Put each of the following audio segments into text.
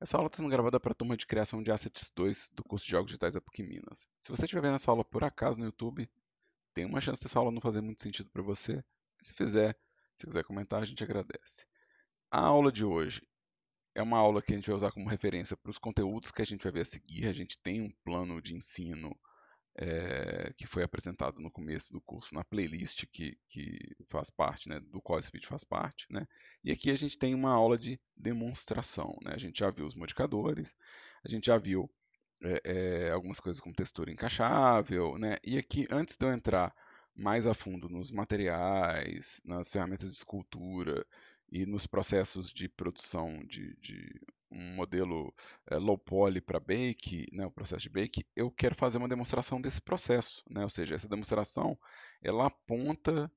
Essa aula está sendo gravada para a turma de criação de Assets 2 do curso de Jogos Digitais da PUC Minas. Se você estiver vendo essa aula por acaso no YouTube, tem uma chance dessa aula não fazer muito sentido para você. Se fizer, se quiser comentar, a gente agradece. A aula de hoje é uma aula que a gente vai usar como referência para os conteúdos que a gente vai ver a seguir. A gente tem um plano de ensino é, que foi apresentado no começo do curso, na playlist que, que faz parte, né, do qual esse vídeo faz parte. Né? E aqui a gente tem uma aula de demonstração. Né? A gente já viu os modificadores, a gente já viu é, é, algumas coisas com textura encaixável. Né? E aqui, antes de eu entrar mais a fundo nos materiais, nas ferramentas de escultura e nos processos de produção de, de um modelo é, low poly para bake, né, o processo de bake, eu quero fazer uma demonstração desse processo, né, ou seja, essa demonstração ela aponta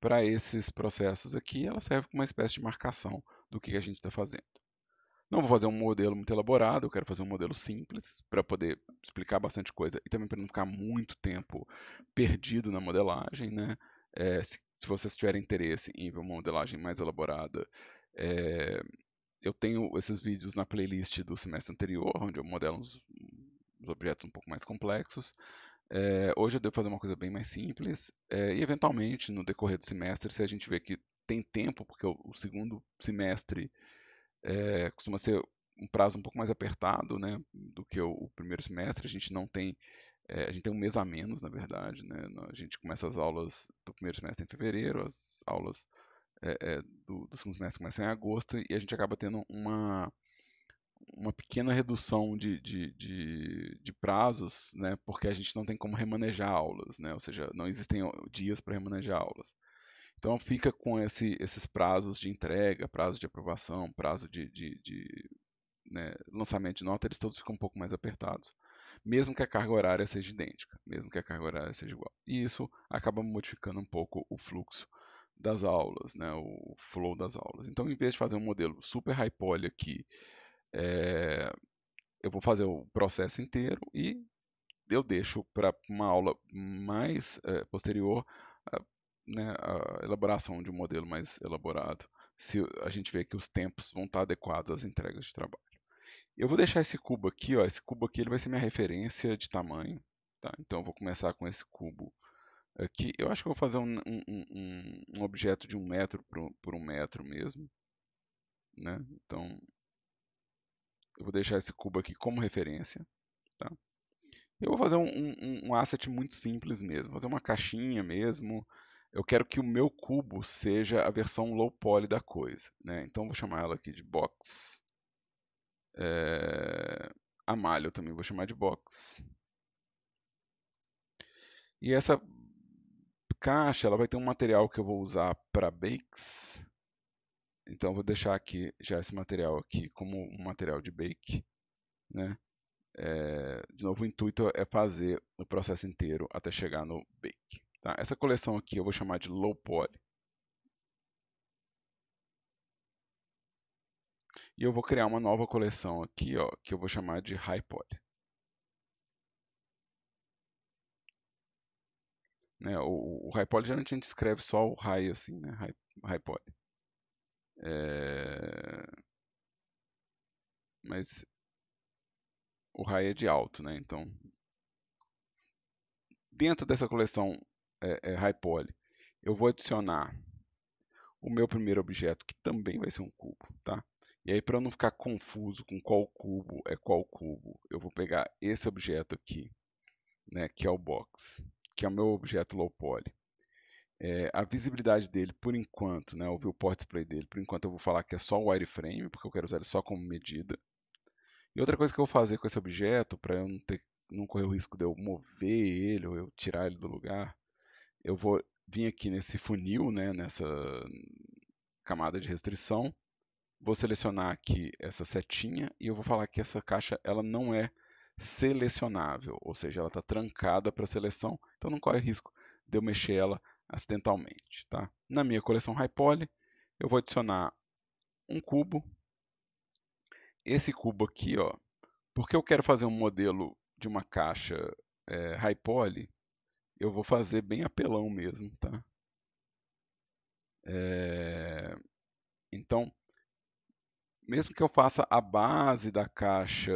para esses processos aqui, ela serve como uma espécie de marcação do que, a gente está fazendo. Não vou fazer um modelo muito elaborado, eu quero fazer um modelo simples para poder explicar bastante coisa e também para não ficar muito tempo perdido na modelagem, né? É, se se vocês tiverem interesse em ver uma modelagem mais elaborada, é, eu tenho esses vídeos na playlist do semestre anterior, onde eu modelo uns, uns objetos um pouco mais complexos. É, hoje eu devo fazer uma coisa bem mais simples é, e, eventualmente, no decorrer do semestre, se a gente vê que tem tempo, porque o, o segundo semestre é, costuma ser um prazo um pouco mais apertado né, do que o, o primeiro semestre, a gente não tem é, a gente tem um mês a menos, na verdade. Né? A gente começa as aulas do primeiro semestre em fevereiro, as aulas é, é, do, do, segundo semestre começam em agosto, e a gente acaba tendo uma, uma pequena redução de, de, de, de prazos, né? porque a gente não tem como remanejar aulas, né? ou seja, não existem dias para remanejar aulas. Então fica com esse, esses prazos de entrega, prazo de aprovação, prazo de, de, de né, lançamento de nota, eles todos ficam um pouco mais apertados mesmo que a carga horária seja idêntica, mesmo que a carga horária seja igual. E isso acaba modificando um pouco o fluxo das aulas, né, o flow das aulas. Então, em vez de fazer um modelo super high poly aqui, é, eu vou fazer o processo inteiro e eu deixo para uma aula mais é, posterior a, né, a elaboração de um modelo mais elaborado, se a gente vê que os tempos vão estar adequados às entregas de trabalho. Eu vou deixar esse cubo aqui, ó, esse cubo aqui ele vai ser minha referência de tamanho. Tá? Então eu vou começar com esse cubo aqui. Eu acho que eu vou fazer um, um, um, um objeto de um metro por, por um metro mesmo. Né? Então eu vou deixar esse cubo aqui como referência. Tá? Eu vou fazer um, um, um, asset muito simples mesmo, fazer uma caixinha mesmo. Eu quero que o meu cubo seja a versão low poly da coisa. Né? Então vou chamar ela aqui de box é, a malha, eu também vou chamar de box. E essa caixa ela vai ter um material que eu vou usar para bakes. Então vou deixar aqui já esse material aqui como um material de bake, né? É, de novo, o intuito é fazer o processo inteiro até chegar no bake. Tá? Essa coleção aqui eu vou chamar de low poly. E eu vou criar uma nova coleção aqui, ó, que eu vou chamar de HiPod. Né, o, o HiPod geralmente a gente escreve só o Hi assim, né? HiPod. É... Mas o Hi é de alto, né? Então, dentro dessa coleção é, é, HiPod, eu vou adicionar o meu primeiro objeto, que também vai ser um cubo, tá? E aí, para eu não ficar confuso com qual cubo é qual cubo, eu vou pegar esse objeto aqui, né, que é o box, que é o meu objeto low poly. É, a visibilidade dele, por enquanto, né, o viewport display dele, por enquanto eu vou falar que é só o wireframe, porque eu quero usar ele só como medida. E outra coisa que eu vou fazer com esse objeto, para eu não, ter, não correr o risco de eu mover ele ou eu tirar ele do lugar, eu vou vir aqui nesse funil, né, nessa camada de restrição, Vou selecionar aqui essa setinha e eu vou falar que essa caixa ela não é selecionável, ou seja, ela está trancada para seleção, então não corre risco de eu mexer ela acidentalmente. Tá? Na minha coleção Poly, eu vou adicionar um cubo. Esse cubo aqui, ó, porque eu quero fazer um modelo de uma caixa é, high poly, eu vou fazer bem apelão mesmo, tá? É... Então, mesmo que eu faça a base da caixa,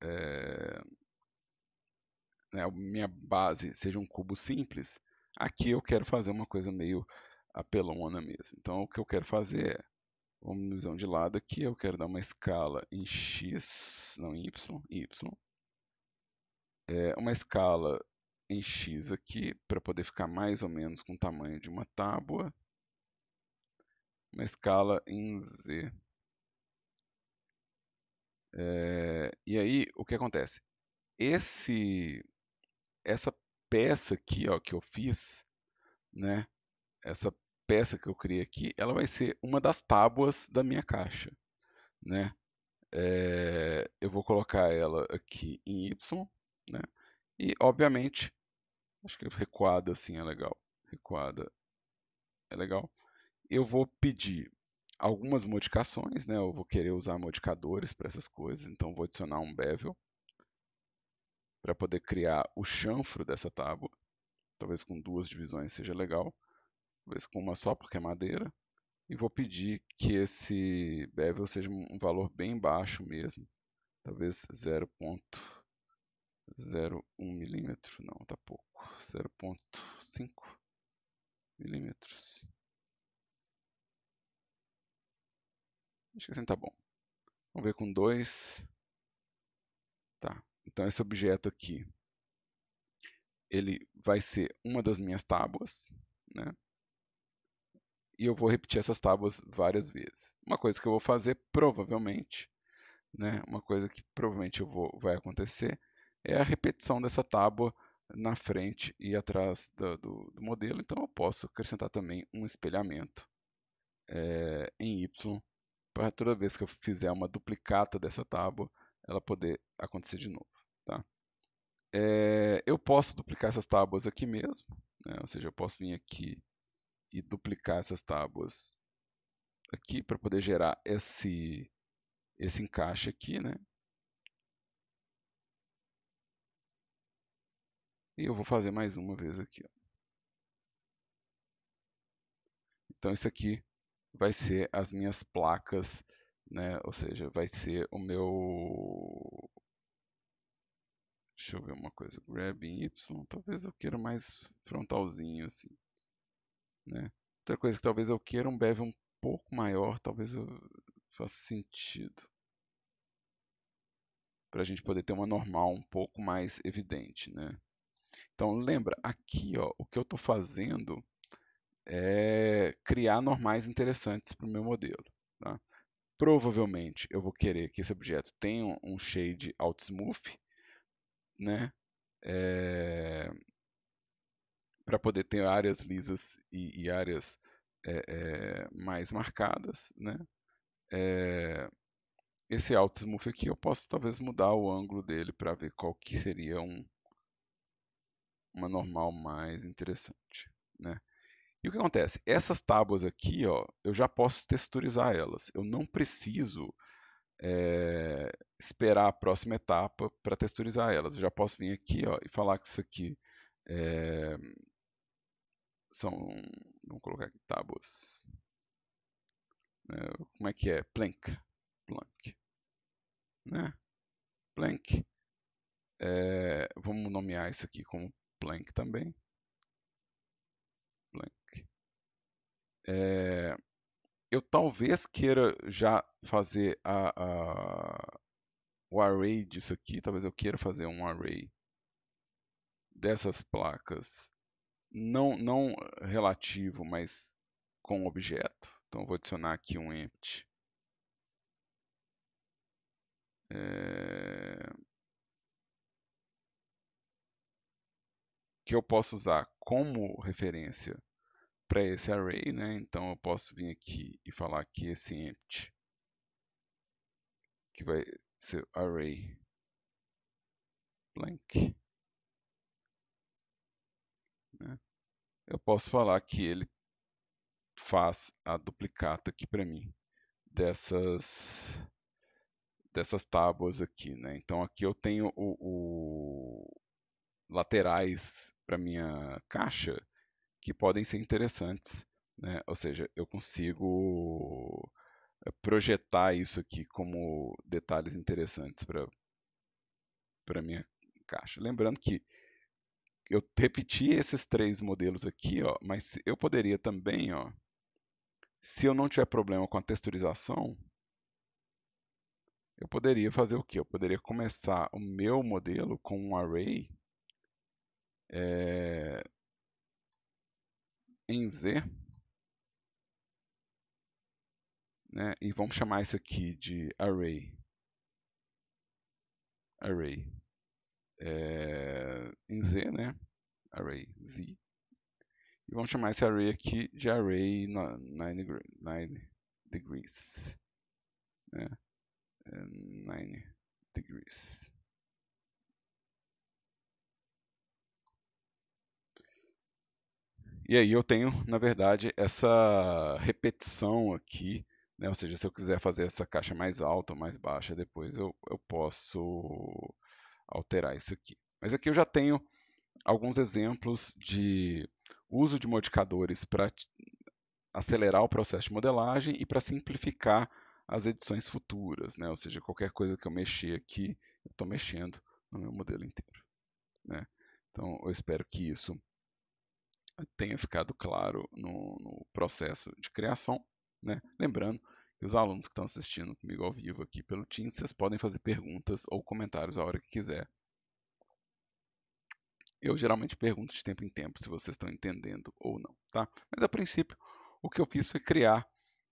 é, né, minha base seja um cubo simples, aqui eu quero fazer uma coisa meio apelona mesmo. Então, o que eu quero fazer é, vamos visão de lado aqui, eu quero dar uma escala em x, não em y, y. É, uma escala em x aqui, para poder ficar mais ou menos com o tamanho de uma tábua. Uma escala em z é, e aí, o que acontece? Esse, essa peça aqui ó, que eu fiz, né? essa peça que eu criei aqui, ela vai ser uma das tábuas da minha caixa. Né? É, eu vou colocar ela aqui em Y, né? e obviamente, acho que recuada assim é legal, recuada é legal. Eu vou pedir algumas modificações, né? Eu vou uhum. querer usar modificadores para essas coisas, então vou adicionar um bevel para poder criar o chanfro dessa tábua. Talvez com duas divisões seja legal, talvez com uma só porque é madeira. E vou pedir que esse bevel seja um valor bem baixo mesmo, talvez 0.01 milímetro, não, tá pouco, 0.5 milímetros. Acho que assim tá bom. Vamos ver com 2. Tá. Então esse objeto aqui, ele vai ser uma das minhas tábuas, né? E eu vou repetir essas tábuas várias vezes. Uma coisa que eu vou fazer provavelmente, né? Uma coisa que provavelmente eu vou, vai acontecer é a repetição dessa tábua na frente e atrás do, do, do modelo. Então eu posso acrescentar também um espelhamento é, em y para toda vez que eu fizer uma duplicata dessa tábua, ela poder acontecer de novo. Tá? É, eu posso duplicar essas tábuas aqui mesmo, né? ou seja, eu posso vir aqui e duplicar essas tábuas aqui para poder gerar esse, esse encaixe aqui, né? E eu vou fazer mais uma vez aqui. Ó. Então isso aqui vai ser as minhas placas, né? Ou seja, vai ser o meu Deixa eu ver uma coisa, grab em Y, talvez eu queira mais frontalzinho assim, né? Outra coisa que talvez eu queira um beve um pouco maior, talvez eu faça sentido. Para a gente poder ter uma normal um pouco mais evidente, né? Então lembra, aqui ó, o que eu estou fazendo é criar normais interessantes para o meu modelo. Tá? Provavelmente eu vou querer que esse objeto tenha um shade auto-smooth, né? É... para poder ter áreas lisas e, e áreas é, é, mais marcadas, né? É, esse smooth aqui eu posso talvez mudar o ângulo dele para ver qual que seria um, uma normal mais interessante, né? E o que acontece? Essas tábuas aqui, ó, eu já posso texturizar elas. Eu não preciso é, esperar a próxima etapa para texturizar elas. Eu já posso vir aqui ó, e falar que isso aqui é, são, vamos colocar aqui, tábuas. É, como é que é? Plank. Plank. Né? Plank. Eh, vamos nomear isso aqui como plank também. Plank. É, eu talvez queira já fazer a, a, o array disso aqui. Talvez eu queira fazer um array dessas placas. Não, não relativo, mas com objeto. Então vou adicionar aqui um empty. É... Que eu posso usar como referência para esse array, né? Então eu posso vir aqui e falar que esse empty que vai ser array blank. Né? Eu posso falar que ele faz a duplicata aqui para mim dessas dessas tábuas aqui, né? Então aqui eu tenho o, o laterais para minha caixa que podem ser interessantes. Né? Ou seja, eu consigo eh, projetar isso aqui como detalhes interessantes para minha caixa. Lembrando que eu repeti esses três modelos aqui, ó, mas eu poderia também, ó, se eu não tiver problema com a texturização, eu poderia fazer o que? Eu poderia começar o meu modelo com um array é, em Z. Né? E vamos chamar isso aqui de array. Array é, em Z, né? Array Z. E vamos chamar esse array aqui de array 9 degrees. Né? É, nine degrees. E aí eu tenho, na verdade, essa repetição aqui, né? ou seja, se eu quiser fazer essa caixa mais alta ou mais baixa, depois eu, eu posso alterar isso aqui. Mas aqui eu já tenho alguns exemplos de uso de modificadores para acelerar o processo de modelagem e para simplificar as edições futuras, né? ou seja, qualquer coisa que eu mexer aqui, eu estou mexendo no meu modelo inteiro. Né? Então, eu espero que isso tenha ficado claro no, no processo de criação. Né? Lembrando que os alunos que estão assistindo comigo ao vivo aqui pelo Teams, vocês podem fazer perguntas ou comentários a hora que quiser. Eu geralmente pergunto de tempo em tempo se vocês estão entendendo ou não, tá? Mas a princípio, o que eu fiz foi criar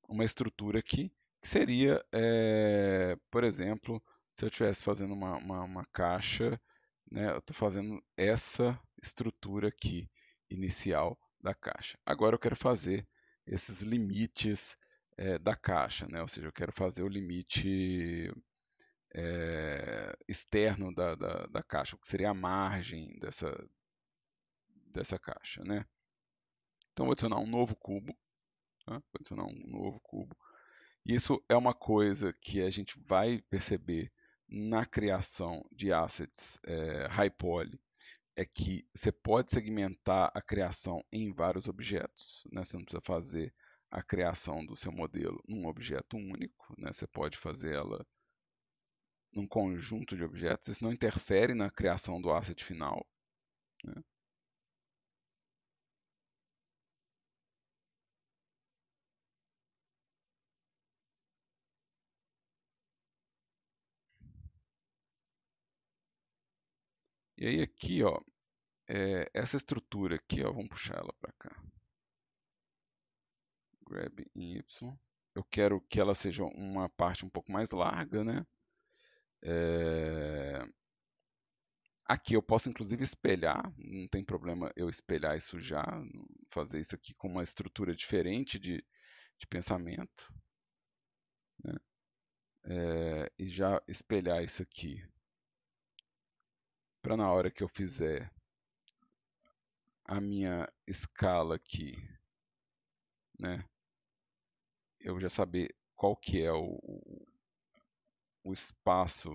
uma estrutura aqui que seria, é, por exemplo, se eu estivesse fazendo uma, uma, uma caixa, né, eu estou fazendo essa estrutura aqui inicial da caixa. Agora eu quero fazer esses limites é, da caixa, né? ou seja, eu quero fazer o limite é, externo da, da, da, caixa, o que seria a margem dessa, dessa caixa. Né? Então vou adicionar um novo cubo, tá? vou adicionar um novo cubo. Isso é uma coisa que a gente vai perceber na criação de assets é, high poly é que você pode segmentar a criação em vários objetos. Né? Você não precisa fazer a criação do seu modelo num objeto único, né? você pode fazer ela num conjunto de objetos. Isso não interfere na criação do asset final. Né? E aí aqui, ó, é, essa estrutura aqui, ó, vamos puxar ela para cá. Grab em Y. Eu quero que ela seja uma parte um pouco mais larga, né? É... Aqui eu posso inclusive espelhar, não tem problema eu espelhar isso já, fazer isso aqui com uma estrutura diferente de, de pensamento. Né? É, e já espelhar isso aqui para na hora que eu fizer a minha escala aqui, né, eu já saber qual que é o, o espaço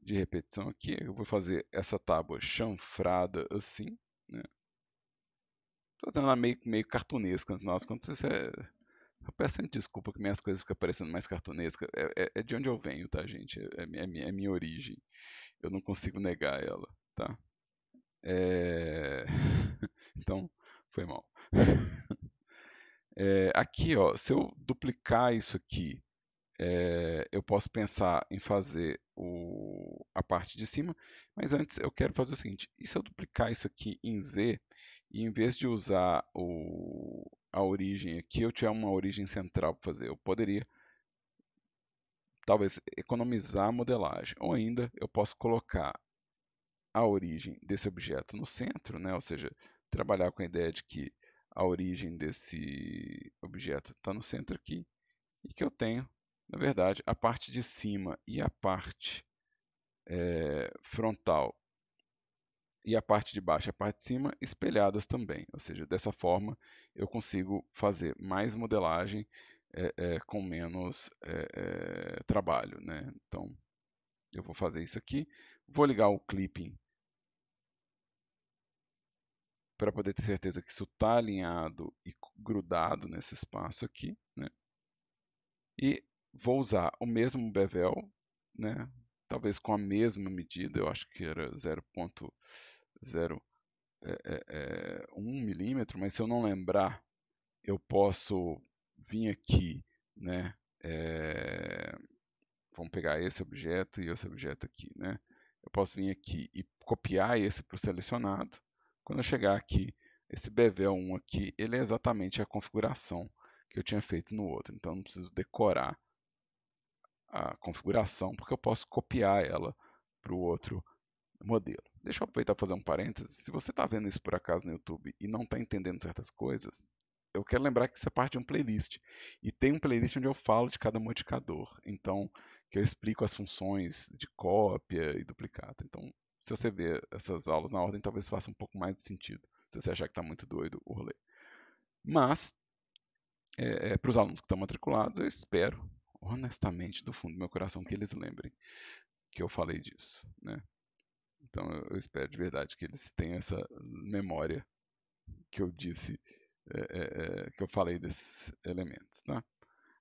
de repetição aqui, eu vou fazer essa tábua chanfrada assim, né? Tô fazendo ela meio, meio cartunesca, nossa, quando você peço desculpa que minhas coisas ficam parecendo mais cartunescas. É, é, é, de onde eu venho, tá, gente? É, é, minha, é, é minha origem. Eu não consigo negar ela, tá? É, então, foi mal. É, aqui, ó, se eu duplicar isso aqui, eu posso pensar em fazer o, a parte de cima, mas antes eu quero fazer o seguinte, e se eu duplicar isso aqui em Z, e em vez de usar o, a origem aqui, eu tiver uma origem central para fazer, eu poderia talvez economizar a modelagem, ou ainda eu posso colocar a origem desse objeto no centro, né? ou seja, trabalhar com a ideia de que a origem desse objeto está no centro aqui e que eu tenho, na verdade, a parte de cima e a parte é, frontal e a parte de baixo e a parte de cima espelhadas também. Ou seja, dessa forma eu consigo fazer mais modelagem é, é, com menos é, trabalho. Né? Então eu vou fazer isso aqui, vou ligar o clipping para poder ter certeza que isso está alinhado e grudado nesse espaço aqui. Né? E vou usar o mesmo bevel, né? talvez com a mesma medida, eu acho que era 0. 0,1 é, é, é, um milímetro, mas se eu não lembrar, eu posso vir aqui, né? É, vamos pegar esse objeto e esse objeto aqui, né? Eu posso vir aqui e copiar esse para o selecionado. Quando eu chegar aqui, esse bevel1 aqui, ele é exatamente a configuração que eu tinha feito no outro. Então, não preciso decorar a configuração, porque eu posso copiar ela para o outro modelo. Deixa eu aproveitar para fazer um parênteses. Se você está vendo isso por acaso no YouTube e não está entendendo certas coisas, eu quero lembrar que isso é parte de um playlist. E tem um playlist onde eu falo de cada modificador. Então, que eu explico as funções de cópia e duplicata. Então, se você ver essas aulas na ordem, talvez faça um pouco mais de sentido. Se você achar que está muito doido o rolê. Mas, é, é, para os alunos que estão matriculados, eu espero, honestamente, do fundo do meu coração, que eles lembrem que eu falei disso. Né? Então eu espero de verdade que eles tenham essa memória que eu disse, é, é, é que eu falei desses elementos. Tá?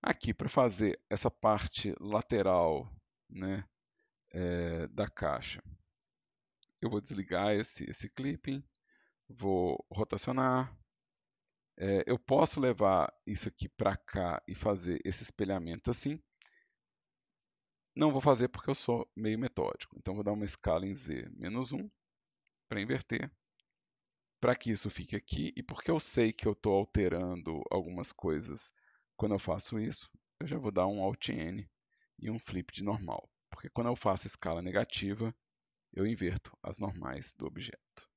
Aqui, para fazer essa parte lateral né, é, da caixa, eu vou desligar esse, esse clipping, vou rotacionar. É, eu posso levar isso aqui para cá e fazer esse espelhamento assim, não vou fazer porque eu sou meio metódico. Então vou dar uma escala em z menos 1 para inverter. Para que isso fique aqui e porque eu sei que eu estou alterando algumas coisas quando eu faço isso, eu já vou dar um alt n e um flip de normal. Porque quando eu faço escala negativa, eu inverto as normais do objeto.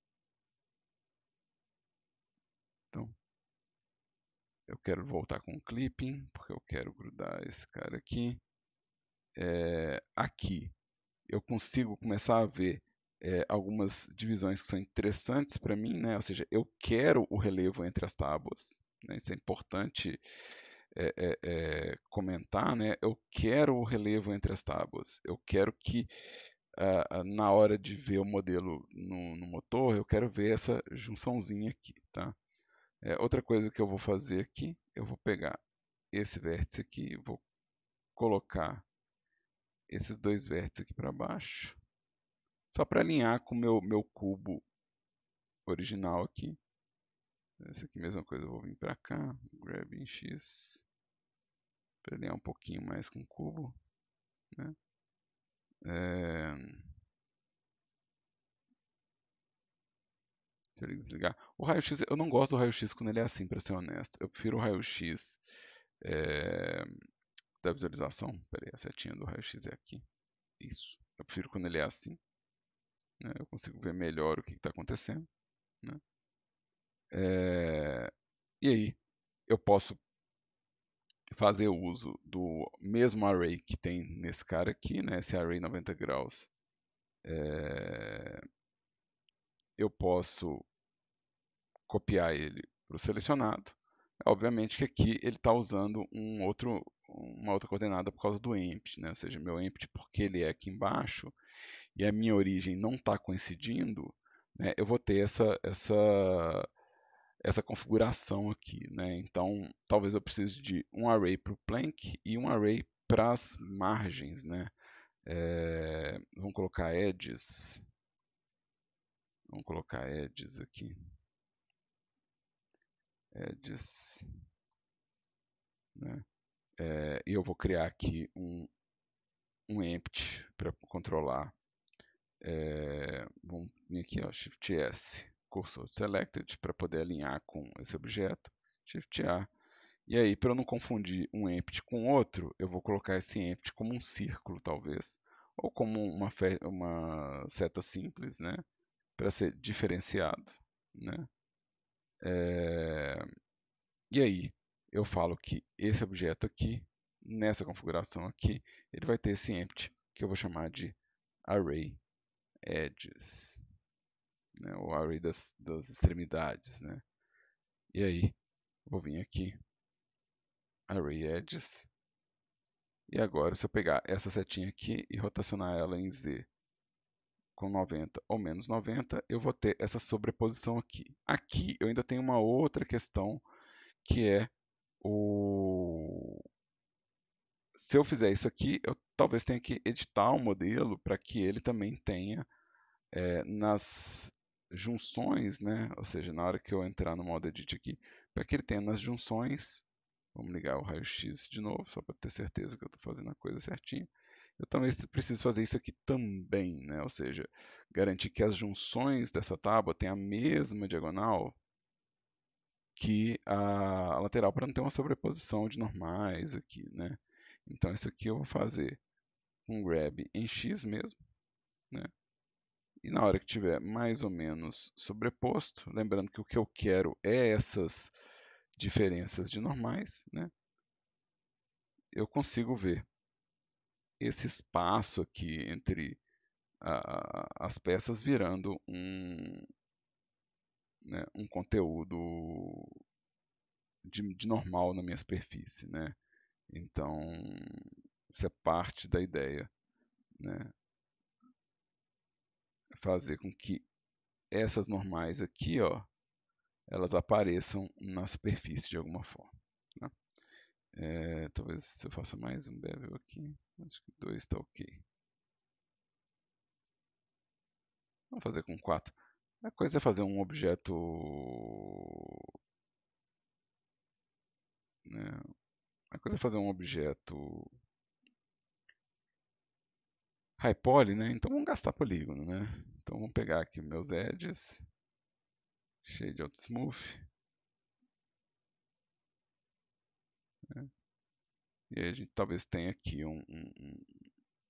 Então, eu quero voltar com o clipping, porque eu quero grudar esse cara aqui é, aqui eu consigo começar a ver é, algumas divisões que são interessantes para mim, né? ou seja, eu quero o relevo entre as tábuas, né? isso é importante é, é, comentar, né? eu quero o relevo entre as tábuas, eu quero que uh, na hora de ver o modelo no, no, motor, eu quero ver essa junçãozinha aqui. Tá? outra coisa que eu vou fazer aqui, eu vou pegar esse vértice aqui, vou colocar esses dois vértices aqui para baixo, só para alinhar com o meu, meu cubo original aqui. Essa aqui mesma coisa, eu vou vir para cá, grab em X, para alinhar um pouquinho mais com o cubo. Né? É... Deixa eu desligar. O raio-x, eu não gosto do raio-x quando ele é assim, para ser honesto. Eu prefiro o raio-x é da visualização. peraí, aí, a setinha do raio-x é aqui. Isso. Eu prefiro quando ele é assim. Né? Eu consigo ver melhor o que está acontecendo. Né? É... E aí, eu posso fazer uso do mesmo array que tem nesse cara aqui, né? esse array 90 graus. É... Eu posso copiar ele para o selecionado. Obviamente que aqui ele está usando um outro uma outra coordenada por causa do empty, né? ou seja, meu empty porque ele é aqui embaixo e a minha origem não está coincidindo, né? eu vou ter essa, essa, essa configuração aqui. Né? Então, talvez eu precise de um array para o plank e um array para as margens. Né? É, vamos colocar edges. Vamos colocar edges aqui. Edges. Né? é, eu vou criar aqui um, um empty para controlar. É, vamos vir aqui, ó, Shift S, cursor selected, para poder alinhar com esse objeto. Shift A. E aí, para eu não confundir um empty com outro, eu vou colocar esse empty como um círculo, talvez. Ou como uma, uma seta simples, né? Para ser diferenciado, né? É... E aí, eu falo que esse objeto aqui, nessa configuração aqui, ele vai ter esse empty, que eu vou chamar de array edges, né? o array das, das extremidades. Né? E aí, vou vir aqui, array edges, e agora se eu pegar essa setinha aqui e rotacionar ela em Z com 90 ou menos 90, eu vou ter essa sobreposição aqui. Aqui eu ainda tenho uma outra questão que é o... se eu fizer isso aqui, eu talvez tenha que editar o um modelo para que ele também tenha é, nas junções, né? ou seja, na hora que eu entrar no modo edit aqui, para que ele tenha nas junções, vamos ligar o raio-x de novo, só para ter certeza que eu estou fazendo a coisa certinha, eu também preciso fazer isso aqui também, né? ou seja, garantir que as junções dessa tábua tenham a mesma diagonal que a lateral para não ter uma sobreposição de normais aqui, né? Então isso aqui eu vou fazer um grab em x mesmo, né? E na hora que tiver mais ou menos sobreposto, lembrando que o que eu quero é essas diferenças de normais, né? Eu consigo ver esse espaço aqui entre a, as peças virando um, né, um conteúdo de, de, normal na minha superfície, né? Então, isso é parte da ideia, né? Fazer com que essas normais aqui, ó, elas apareçam na superfície de alguma forma. Né? É, talvez se eu faça mais um bevel aqui, acho que dois está ok. Vamos fazer com quatro. A coisa é fazer um objeto né? A coisa é fazer um objeto high poly, né? Então vamos gastar polígono, né? Então vamos pegar aqui meus edges, cheio de auto smooth. Né? E aí a gente talvez tenha aqui um, um,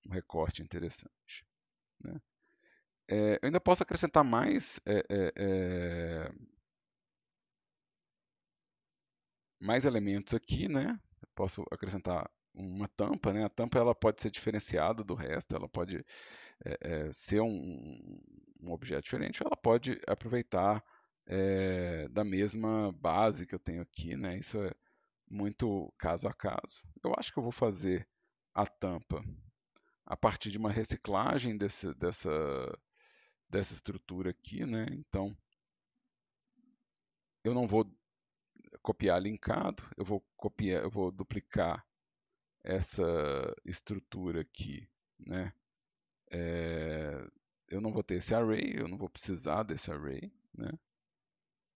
um recorte interessante. Né? É, eu ainda posso acrescentar mais. É, mais elementos aqui, né? Eu posso acrescentar uma tampa, né? A tampa ela pode ser diferenciada do resto, ela pode é, é, ser um, um, objeto diferente, ela pode aproveitar é, da mesma base que eu tenho aqui, né? Isso é muito caso a caso. Eu acho que eu vou fazer a tampa a partir de uma reciclagem desse, dessa dessa estrutura aqui, né? Então, eu não vou copiar linkado, eu vou copiar, eu vou duplicar essa estrutura aqui, né? É, eu não vou ter esse array, eu não vou precisar desse array, né?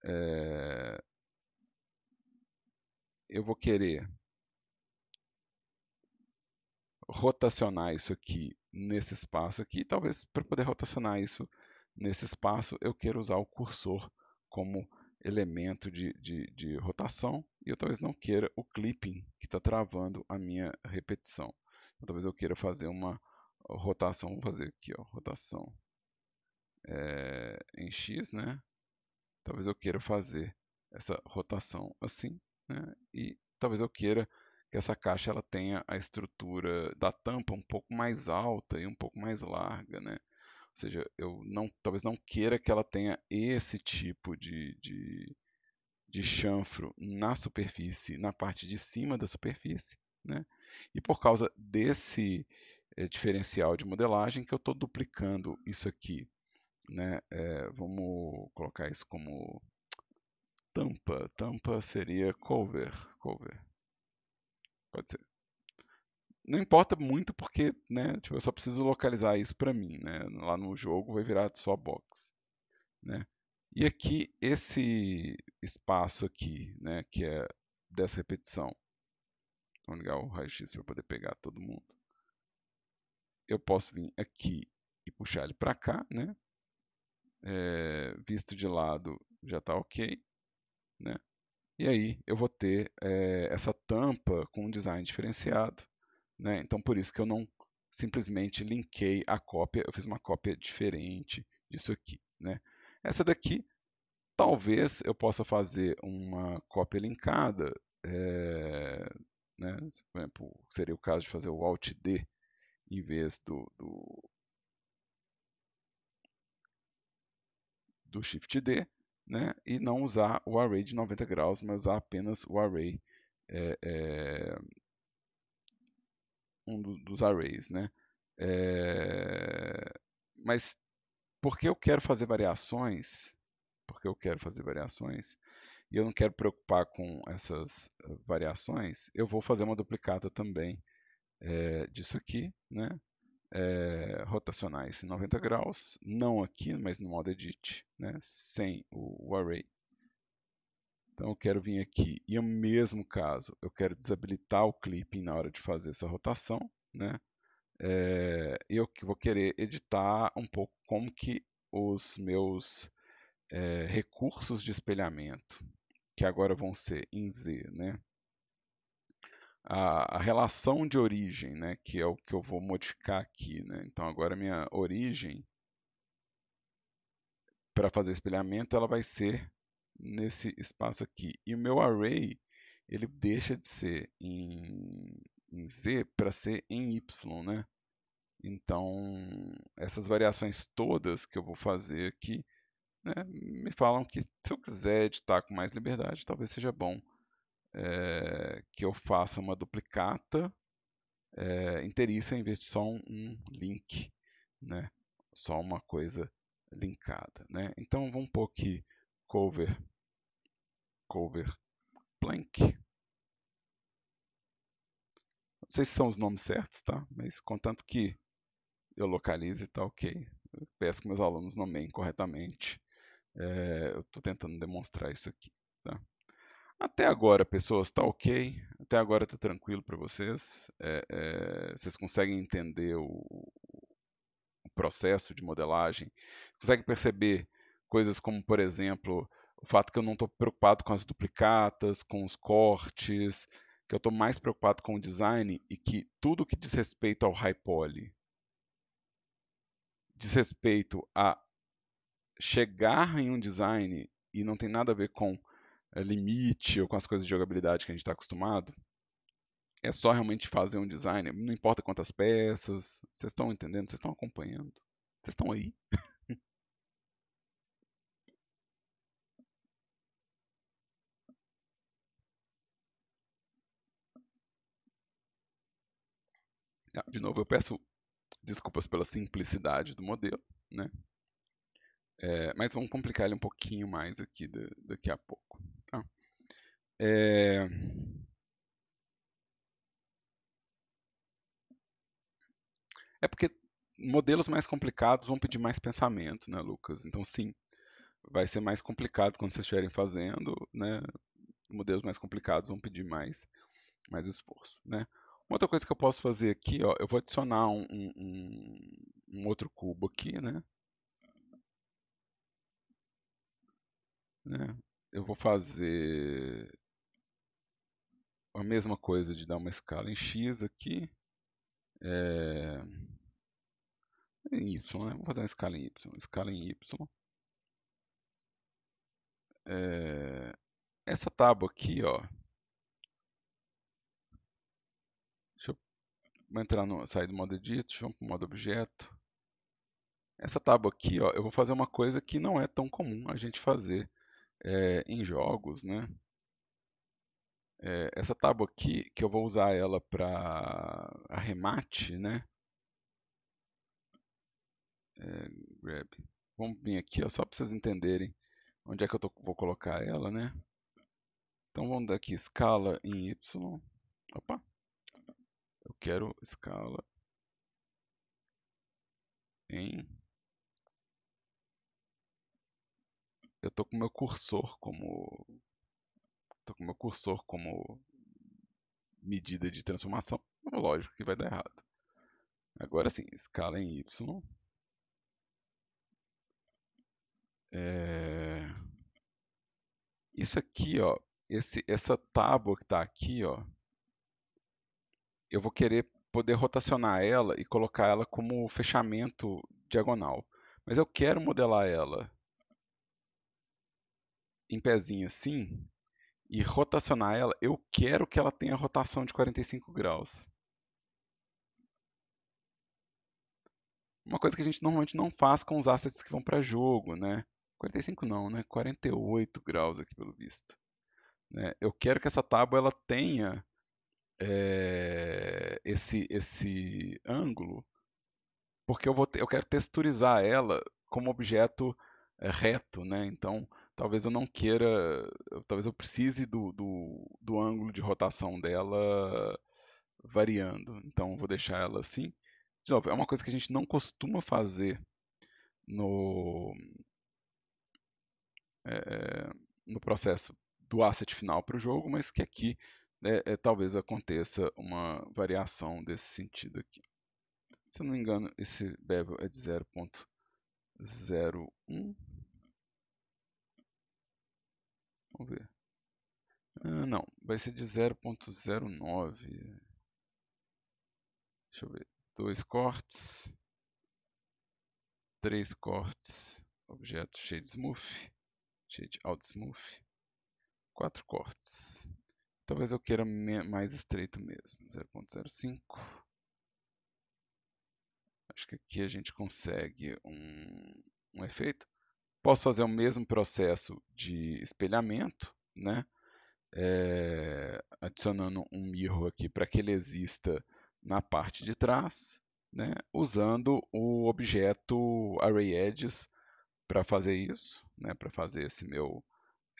É, eu vou querer rotacionar isso aqui nesse espaço aqui, talvez para poder rotacionar isso Nesse espaço, eu quero usar o cursor como elemento de, de, de rotação e eu talvez não queira o clipping que está travando a minha repetição. Então, talvez eu queira fazer uma rotação, vou fazer aqui, ó, rotação é, em X, né? Talvez eu queira fazer essa rotação assim, né? E talvez eu queira que essa caixa ela tenha a estrutura da tampa um pouco mais alta e um pouco mais larga, né? Ou seja, eu não, talvez não queira que ela tenha esse tipo de, de, de chanfro na superfície, na parte de cima da superfície. Né? E por causa desse é, diferencial de modelagem que eu estou duplicando isso aqui. Né? É, vamos colocar isso como tampa. Tampa seria cover. cover. Pode ser não importa muito porque, né, tipo, eu só preciso localizar isso para mim, né? Lá no jogo vai virar só box, né? E aqui esse espaço aqui, né, que é dessa repetição. Vou ligar o raio-x para poder pegar todo mundo. Eu posso vir aqui e puxar ele para cá, né? É, visto de lado já está ok, né? E aí eu vou ter é, essa tampa com um design diferenciado né? Então, por isso que eu não simplesmente linkei a cópia, eu fiz uma cópia diferente disso aqui. Né? Essa daqui, talvez eu possa fazer uma cópia linkada, é, né? por exemplo, seria o caso de fazer o Alt D em vez do, do, do Shift D, né? e não usar o array de 90 graus, mas usar apenas o array é, é, um do, dos arrays, né? É... Mas porque eu quero fazer variações, porque eu quero fazer variações, e eu não quero preocupar com essas eh, variações, eu vou fazer uma duplicata também é, disso aqui, né? É, rotacionais 90 graus, não aqui, mas no modo edit, né? sem o, o array. Então eu quero vir aqui e no é mesmo caso, eu quero desabilitar o clipping na hora de fazer essa rotação, né? É, eu vou querer editar um pouco como que os meus é, recursos de espelhamento, que agora vão ser em Z, né? A, a, relação de origem, né? Que é o que eu vou modificar aqui, né? Então agora minha origem para fazer espelhamento ela vai ser nesse espaço aqui. E o meu array ele deixa de ser em, em z para ser em y, né? Então, essas variações todas que eu vou fazer aqui né, me falam que se eu quiser editar com mais liberdade, talvez seja bom é, que eu faça uma duplicata é, inteiriça em vez de só um, um, link, né? só uma coisa linkada. Né? Então, vamos pôr aqui cover cover plank. Não sei se são os nomes certos, tá? Mas contanto que eu localize, tá ok. Eu peço que meus alunos nomeiem corretamente. É, eu estou tentando demonstrar isso aqui, tá? Até agora, pessoas, tá ok. Até agora está tranquilo para vocês. É, é, vocês conseguem entender o, o processo de modelagem. Conseguem perceber coisas como, por exemplo, o fato que eu não estou preocupado com as duplicatas, com os cortes, que eu estou mais preocupado com o design e que tudo que diz respeito ao high poly, diz respeito a chegar em um design e não tem nada a ver com eh, limite ou com as coisas de jogabilidade que a gente está acostumado, é só realmente fazer um design, não importa quantas peças, vocês estão entendendo, vocês estão acompanhando, vocês estão aí. Ah, de novo, eu peço desculpas pela simplicidade do modelo, né? É, mas vamos complicar ele um pouquinho mais aqui daqui a pouco. Tá? É... é porque modelos mais complicados vão pedir mais pensamento, né, Lucas? Então, sim, vai ser mais complicado quando vocês estiverem fazendo, né? Modelos mais complicados vão pedir mais, mais esforço, né? Uma outra coisa que eu posso fazer aqui, ó, eu vou adicionar um, um, um outro cubo aqui, né? né? Eu vou fazer a mesma coisa de dar uma escala em X aqui. É... Em Y, né? Vou fazer uma escala em Y. Escala em Y. É... Essa tábua aqui, ó Vou entrar no, sair do modo vamos para o modo Objeto. Essa tábua aqui, ó, eu vou fazer uma coisa que não é tão comum a gente fazer é, em jogos, né? É, essa tábua aqui, que eu vou usar ela para arremate, né? É, grab. Vamos vir aqui, ó, só para vocês entenderem onde é que eu tô, vou colocar ela, né? Então vamos dar aqui escala em Y. Opa! Eu quero escala em. Eu tô com meu cursor como. Tô com meu cursor como medida de transformação. É lógico que vai dar errado. Agora sim, escala em Y. É... Isso aqui, ó, esse, essa tábua que está aqui, ó, eu vou querer poder rotacionar ela e colocar ela como fechamento diagonal. Mas eu quero modelar ela em pezinho assim e rotacionar ela. Eu quero que ela tenha rotação de 45 graus. Uma coisa que a gente normalmente não faz com os assets que vão para jogo, né? 45 não, né? 48 graus aqui pelo visto. Né? Eu quero que essa tábua ela tenha é, esse, esse ângulo, porque eu, vou eu quero texturizar ela como objeto é, reto, né? Então, talvez eu não queira, talvez eu precise do, do, do ângulo de rotação dela variando. Então, vou deixar ela assim. De novo, é uma coisa que a gente não costuma fazer no, é, no processo do asset final para o jogo, mas que aqui é, é, talvez aconteça uma variação desse sentido aqui. Se eu não me engano, esse bevel é de 0.01. Vamos ver. Ah, não, vai ser de 0.09. Deixa eu ver. Dois cortes. Três cortes. Objeto shade smooth. Shade out smooth. Quatro cortes. Talvez eu queira mais estreito mesmo, 0.05. Acho que aqui a gente consegue um, um efeito. Posso fazer o mesmo processo de espelhamento, né? É, adicionando um mirror aqui para que ele exista na parte de trás, né? usando o objeto Array Edges para fazer isso, né? para fazer esse meu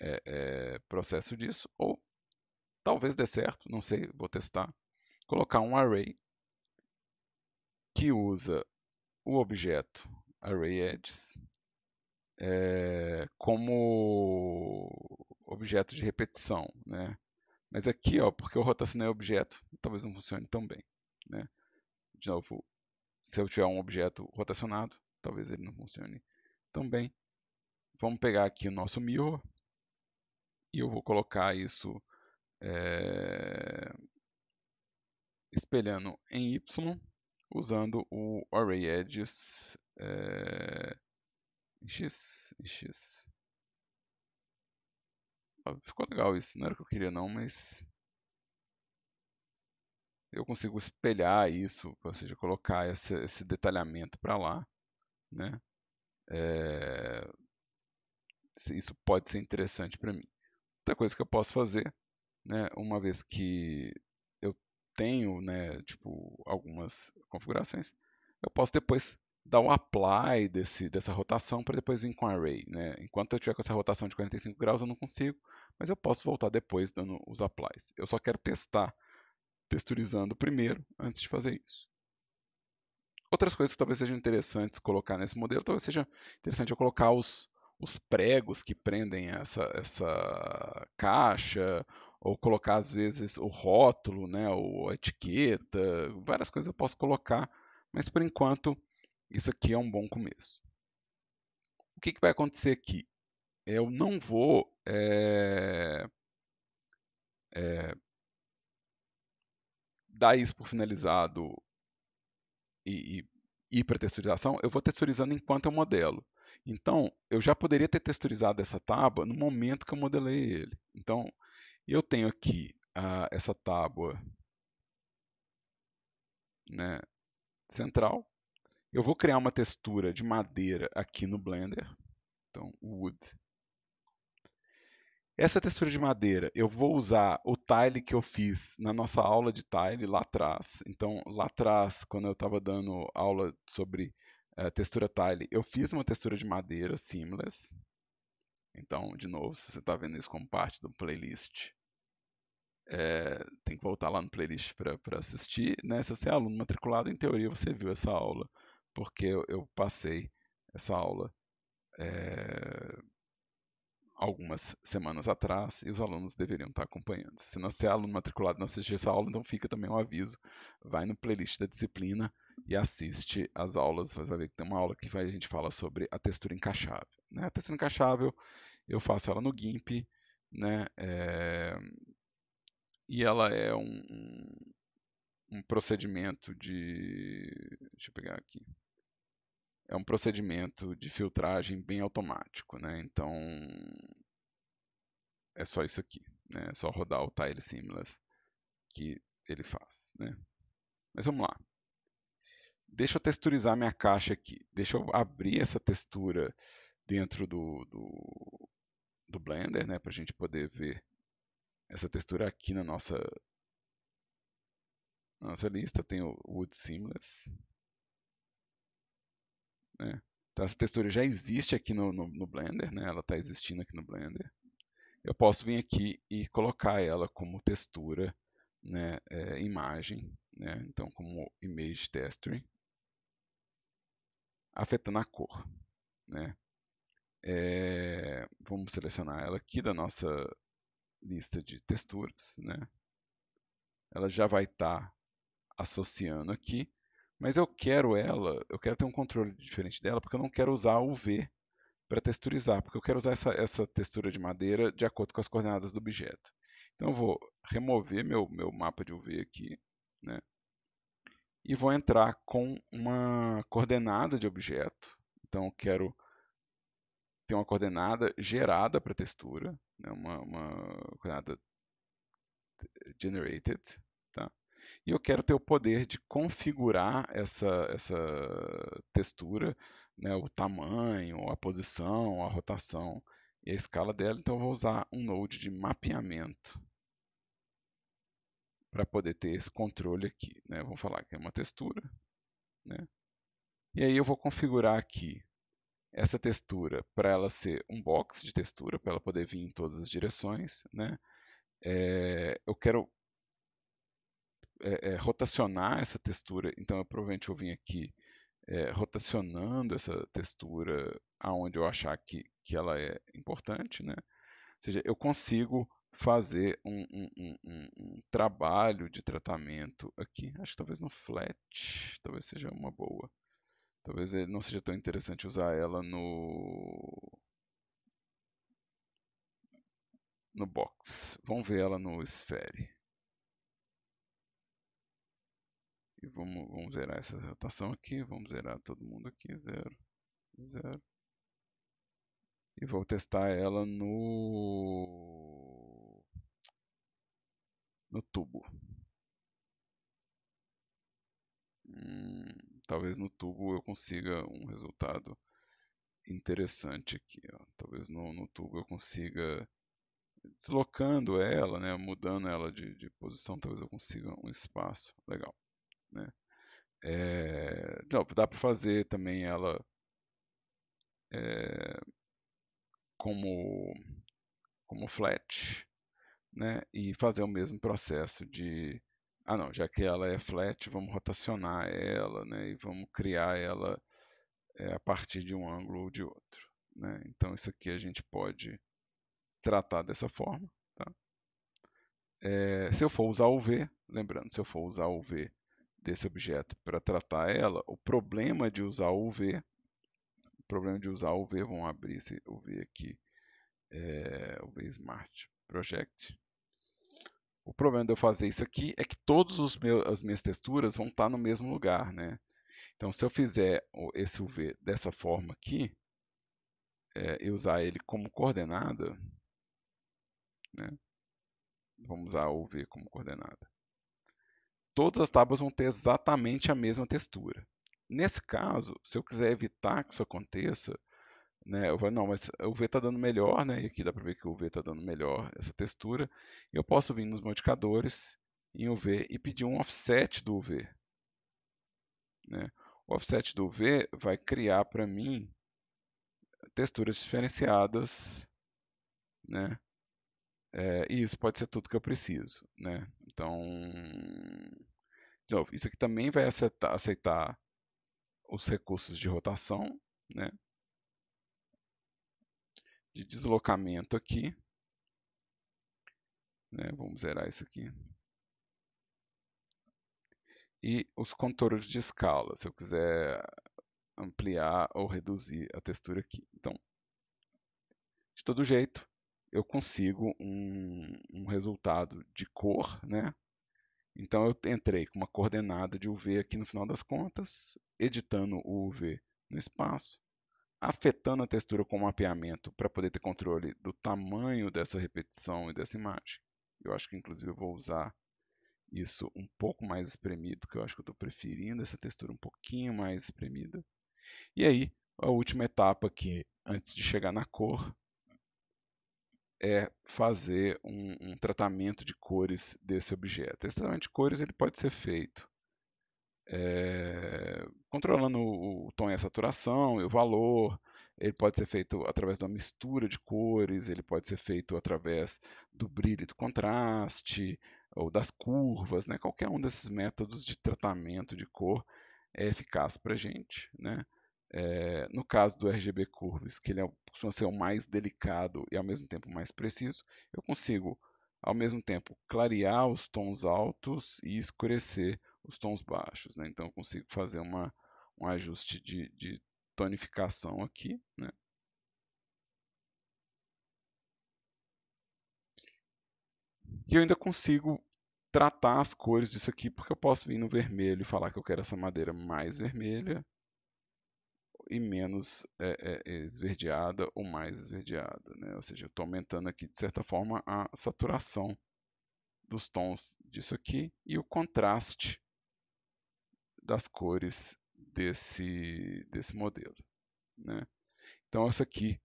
é, é, processo disso, ou Talvez dê certo, não sei, vou testar. Colocar um array que usa o objeto arrayEdges é, como objeto de repetição, né? Mas aqui, ó, porque eu rotacionei o é objeto, talvez não funcione tão bem, né? De novo, se eu tiver um objeto rotacionado, talvez ele não funcione tão bem. Vamos pegar aqui o nosso mirror e eu vou colocar isso é, espelhando em Y usando o array edges é, em X, em X. ficou legal isso, não era o que eu queria não, mas eu consigo espelhar isso, ou seja, colocar esse, esse detalhamento para lá, né? É, isso pode ser interessante para mim. Outra coisa que eu posso fazer né, uma vez que eu tenho, né, tipo, algumas configurações, eu posso depois dar o apply desse, dessa rotação para depois vir com array, né? Enquanto eu tiver com essa rotação de 45 graus eu não consigo, mas eu posso voltar depois dando os applies. Eu só quero testar texturizando primeiro antes de fazer isso. Outras coisas que talvez sejam interessantes colocar nesse modelo, talvez seja interessante eu colocar os, os pregos que prendem essa, essa caixa, ou colocar às vezes o rótulo, né, ou a etiqueta, várias coisas eu posso colocar, mas por enquanto isso aqui é um bom começo. O que, que vai acontecer aqui? Eu não vou é, é, dar isso por finalizado e, e ir para texturização, eu vou texturizando enquanto eu modelo. Então, eu já poderia ter texturizado essa tábua no momento que eu modelei ele. Então, eu tenho aqui a, ah, essa tábua né, central. Eu vou criar uma textura de madeira aqui no Blender. Então, wood. Essa textura de madeira, eu vou usar o tile que eu fiz na nossa aula de tile lá atrás. Então, lá atrás, quando eu estava dando aula sobre uh, textura tile, eu fiz uma textura de madeira seamless. Então, de novo, se você está vendo isso como parte do playlist, é, tem que voltar lá no playlist para assistir. Né? Se você é aluno matriculado, em teoria você viu essa aula, porque eu, eu passei essa aula é, algumas semanas atrás e os alunos deveriam estar acompanhando. Se você é aluno matriculado e não assistiu essa aula, então fica também um aviso. Vai no playlist da disciplina e assiste as aulas. Você vai ver que tem uma aula que vai, a gente fala sobre a textura encaixável. Né? A textura encaixável, eu faço ela no GIMP, né? É, e ela é um, um, procedimento de. Deixa eu pegar aqui é um procedimento de filtragem bem automático, né? Então é só isso aqui, né? É só rodar o tile seamless que ele faz, né? Mas vamos lá. Deixa eu texturizar minha caixa aqui. Deixa eu abrir essa textura dentro do, do, do Blender, né? Para a gente poder ver essa textura aqui na nossa, na nossa lista. Tem o Wood Seamless. Né? Então essa textura já existe aqui no, no, no Blender, né? ela está existindo aqui no Blender. Eu posso vir aqui e colocar ela como textura, né? É, imagem, né? então como Image Texture, afetando a cor. Né? É, vamos selecionar ela aqui da nossa lista de texturas, né? Ela já vai estar tá associando aqui, mas eu quero ela, eu quero ter um controle diferente dela, porque eu não quero usar o UV para texturizar, porque eu quero usar essa, essa textura de madeira de acordo com as coordenadas do objeto. Então eu vou remover meu, meu mapa de UV aqui, né? E vou entrar com uma coordenada de objeto. Então eu quero tem uma coordenada gerada para a textura, né? uma, uma coordenada generated, tá? e eu quero ter o poder de configurar essa, essa textura, né, o tamanho, a posição, a rotação e a escala dela. Então, eu vou usar um node de mapeamento para poder ter esse controle aqui. Né? Vamos falar que é uma textura. Né? E aí eu vou configurar aqui essa textura para ela ser um box de textura, para ela poder vir em todas as direções, né? É, eu quero é, é, rotacionar essa textura, então eu provavelmente vou vir aqui rotacionando essa textura aonde eu achar que, que ela é importante, né? Ou seja, eu consigo fazer um, um, um, um trabalho de tratamento aqui, acho que talvez no flat, talvez seja uma boa. Talvez não seja tão interessante usar ela no no box. Vamos ver ela no sphere. E vamos, vamos zerar essa rotação aqui. Vamos zerar todo mundo aqui. Zero, zero. E vou testar ela no no tubo. Hum talvez no tubo eu consiga um resultado interessante aqui. Ó. Talvez no, no, tubo eu consiga, deslocando ela, né, mudando ela de, de posição, talvez eu consiga um espaço legal. Né? É, não, dá para fazer também ela é, como, como flat né, e fazer o mesmo processo de ah não, já que ela é flat, vamos rotacionar ela, né? E vamos criar ela é, a partir de um ângulo ou de outro, né? Então isso aqui a gente pode tratar dessa forma, tá? é, se eu for usar o V, lembrando, se eu for usar o V desse objeto para tratar ela, o problema de usar o V, o problema de usar o V, vamos abrir o V aqui, é, o V Smart Project, o problema de eu fazer isso aqui é que todas as minhas texturas vão estar tá no mesmo lugar, né? Então, se eu fizer esse UV dessa forma aqui, é, e usar ele como coordenada, né? vamos usar o V como coordenada, todas as tábuas vão ter exatamente a mesma textura. Nesse caso, se eu quiser evitar que isso aconteça, né? Eu falo, não, mas o V está dando melhor, né? E aqui dá para ver que o V está dando melhor essa textura. Eu posso vir nos modificadores em UV e pedir um offset do UV. Né? O offset do UV vai criar para mim texturas diferenciadas, né? É, e isso pode ser tudo que eu preciso, né? Então, de novo, isso aqui também vai aceitar, aceitar os recursos de rotação, né? de deslocamento aqui. Né? Vamos zerar isso aqui. E os contornos de escala, se eu quiser ampliar ou reduzir a textura aqui. Então, de todo jeito, eu consigo um, um resultado de cor, né? Então eu entrei com uma coordenada de UV aqui no final das contas, editando o UV no espaço, afetando a textura com o mapeamento para poder ter controle do tamanho dessa repetição e dessa imagem. Eu acho que inclusive eu vou usar isso um pouco mais espremido, que eu acho que eu estou preferindo essa textura um pouquinho mais espremida. E aí, a última etapa que antes de chegar na cor é fazer um, um tratamento de cores desse objeto. Esse tratamento de cores ele pode ser feito é, controlando o, o tom e a saturação e o valor. Ele pode ser feito através de uma mistura de cores, ele pode ser feito através do brilho e do contraste, ou das curvas, né? qualquer um desses métodos de tratamento de cor é eficaz para a gente. Né? É, no caso do RGB Curves, que ele é, costuma ser o mais delicado e ao mesmo tempo mais preciso, eu consigo ao mesmo tempo clarear os tons altos e escurecer os tons baixos. Né? Então eu consigo fazer uma, um ajuste de, de tonificação aqui. Né? E eu ainda consigo tratar as cores disso aqui, porque eu posso vir no vermelho e falar que eu quero essa madeira mais vermelha e menos é, é, esverdeada ou mais esverdeada. Né? Ou seja, eu estou aumentando aqui, de certa forma, a saturação dos tons disso aqui e o contraste das cores desse, desse modelo. Né? Então, essa aqui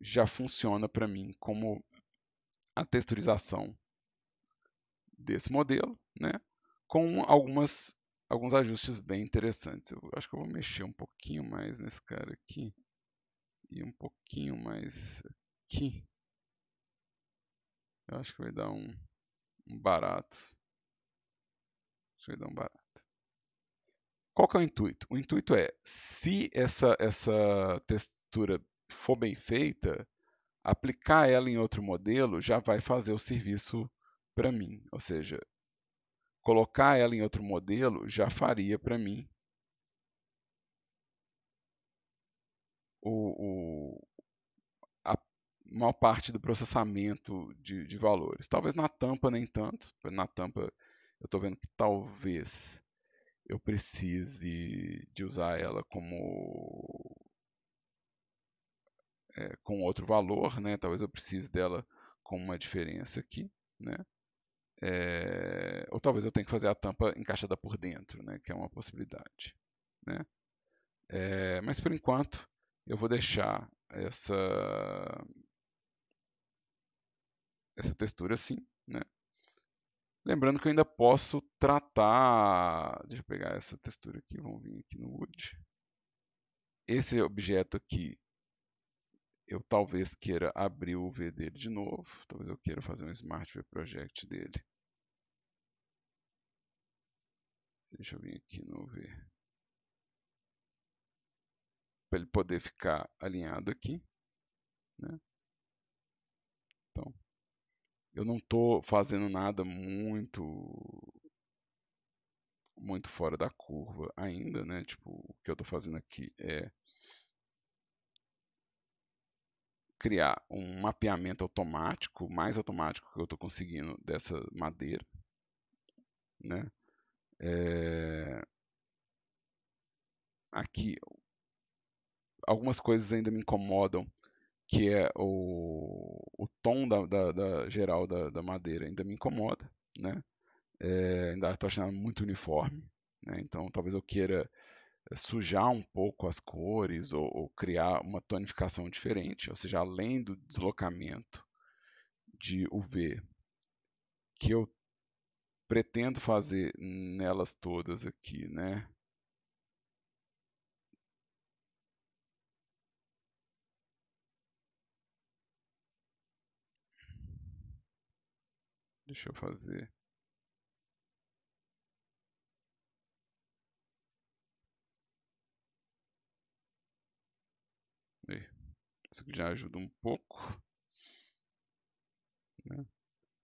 já funciona para mim como a texturização desse modelo, né? com algumas, alguns ajustes bem interessantes. Eu acho que eu vou mexer um pouquinho mais nesse cara aqui e um pouquinho mais aqui. Eu acho que vai dar um, um barato. Acho que vai dar um barato. Qual que é o intuito? O intuito é, se essa, essa textura for bem feita, aplicar ela em outro modelo já vai fazer o serviço para mim. Ou seja, colocar ela em outro modelo já faria para mim o, o, a maior parte do processamento de, de valores. Talvez na tampa nem tanto. Na tampa eu estou vendo que talvez eu precise de usar ela como é, com outro valor, né? Talvez eu precise dela com uma diferença aqui, né? É, ou talvez eu tenha que fazer a tampa encaixada por dentro, né? Que é uma possibilidade, né? É, mas por enquanto eu vou deixar essa essa textura assim, né? Lembrando que eu ainda posso tratar... Deixa eu pegar essa textura aqui, vamos vir aqui no Wood. Esse objeto aqui, eu talvez queira abrir o V dele de novo. Talvez eu queira fazer um Smart V Project dele. Deixa eu vir aqui no V. Para ele poder ficar alinhado aqui. Né? eu não tô fazendo nada muito muito fora da curva ainda, né? Tipo, o que eu tô fazendo aqui é criar um mapeamento automático, mais automático que eu estou conseguindo dessa madeira, né? É... Aqui algumas coisas ainda me incomodam que é o, o tom da, da, da geral da, da, madeira ainda me incomoda, né? É, ainda estou achando muito uniforme, né? Então talvez eu queira é, sujar um pouco as cores ou, ou, criar uma tonificação diferente, ou seja, além do deslocamento de UV que eu pretendo fazer nelas todas aqui, né? Deixa eu fazer. Isso Isso já ajuda um pouco. Né?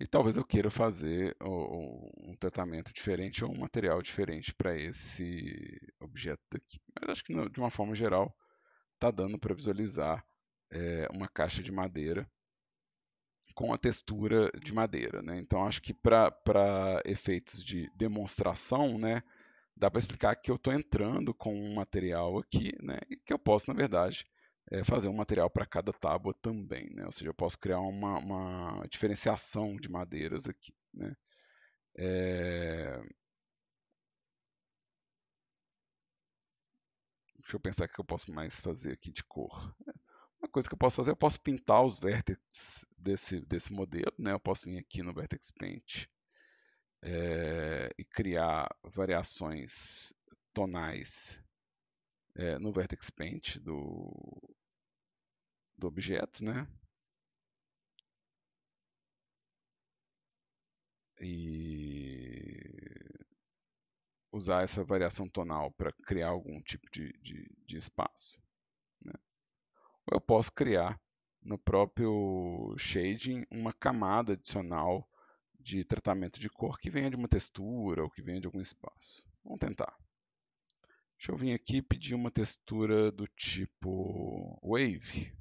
E talvez eu queira fazer um tratamento diferente ou um material diferente para esse objeto daqui. Mas acho que de uma forma geral está dando para visualizar é, uma caixa de madeira com a textura de madeira. Né? Então, acho que para efeitos de demonstração, né, dá para explicar que eu estou entrando com um material aqui né, e que eu posso, na verdade, é, fazer um material para cada tábua também. Né? Ou seja, eu posso criar uma, uma diferenciação de madeiras aqui. Né? É... Deixa eu pensar o que eu posso mais fazer aqui de cor. Uma coisa que eu posso fazer, eu posso pintar os vértices desse, desse modelo, né? Eu posso vir aqui no Vertex Paint é, eh, e criar variações tonais é, no Vertex Paint do, do objeto, né? E usar essa variação tonal para criar algum tipo de, de, de espaço eu posso criar no próprio shading uma camada adicional de tratamento de cor que venha de uma textura ou que venha de algum espaço. Vamos tentar. Deixa eu vir aqui e pedir uma textura do tipo Wave.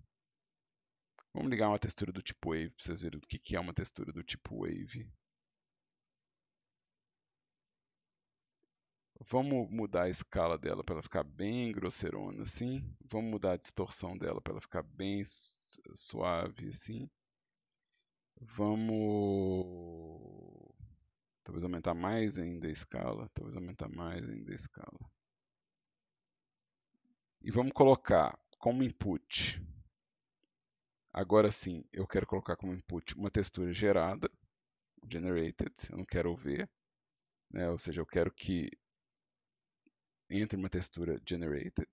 Vamos ligar uma textura do tipo Wave para vocês verem o que é uma textura do tipo Wave. Vamos mudar a escala dela para ela ficar bem grosseirona, assim. Vamos mudar a distorção dela para ela ficar bem suave, assim. Vamos... Talvez aumentar mais ainda a escala. Talvez aumentar mais ainda a escala. E vamos colocar como input. Agora sim, eu quero colocar como input uma textura gerada, generated, eu não quero ver. Né? Ou seja, eu quero que entre uma textura generated.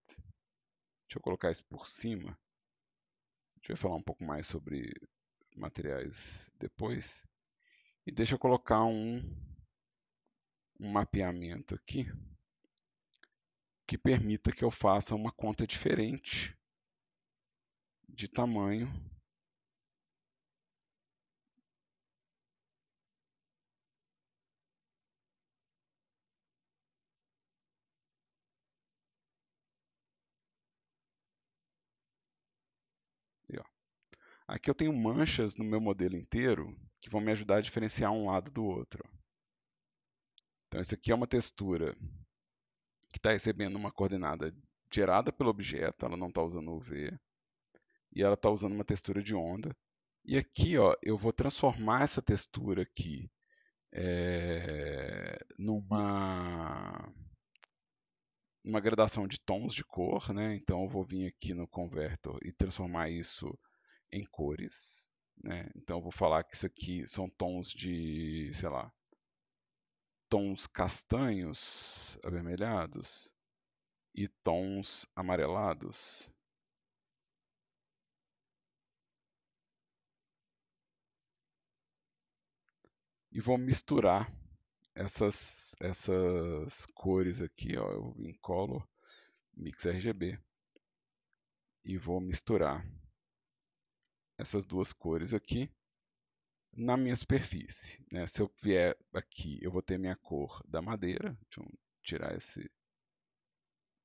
Deixa eu colocar isso por cima. A gente vai falar um pouco mais sobre materiais depois. E deixa eu colocar um, um mapeamento aqui que permita que eu faça uma conta diferente de tamanho Aqui eu tenho manchas no meu modelo inteiro que vão me ajudar a diferenciar um lado do outro. Então, isso aqui é uma textura que está recebendo uma coordenada gerada pelo objeto, ela não está usando o V, e ela está usando uma textura de onda. E aqui ó, eu vou transformar essa textura aqui é, numa, numa gradação de tons de cor. Né? Então eu vou vir aqui no Converter e transformar isso em cores. Né? Então eu vou falar que isso aqui são tons de, sei lá, tons castanhos avermelhados e tons amarelados. E vou misturar essas, essas cores aqui, ó, eu vim color, mix RGB, e vou misturar essas duas cores aqui na minha superfície. Né? Se eu vier aqui, eu vou ter minha cor da madeira. Deixa eu tirar esse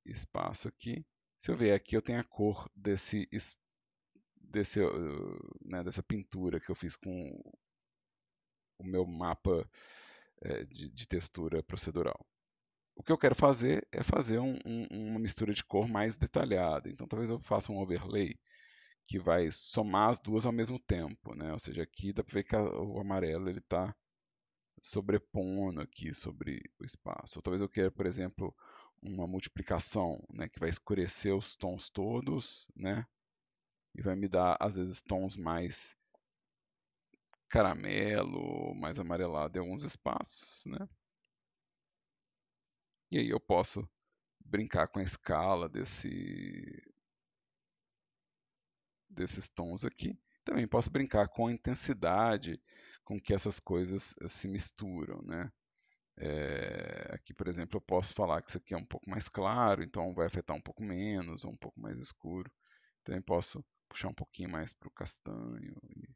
espaço aqui. Se eu vier aqui, eu tenho a cor desse, desse, eh, né, dessa pintura que eu fiz com o meu mapa é, de, de, textura procedural. O que eu quero fazer é fazer um, um, uma mistura de cor mais detalhada. Então, talvez eu faça um overlay que vai somar as duas ao mesmo tempo, né? Ou seja, aqui dá para ver que a, o amarelo ele está sobrepondo aqui sobre o espaço. Ou talvez eu queira, por exemplo, uma multiplicação, né, que vai escurecer os tons todos, né? E vai me dar às vezes tons mais caramelo, mais amarelado em alguns espaços, né? E aí eu posso brincar com a escala desse desses tons aqui. Também posso brincar com a intensidade com que essas coisas eh, se misturam, né? É, aqui, por exemplo, eu posso falar que isso aqui é um pouco mais claro, então vai afetar um pouco menos, ou um pouco mais escuro. Também posso puxar um pouquinho mais para o castanho. E,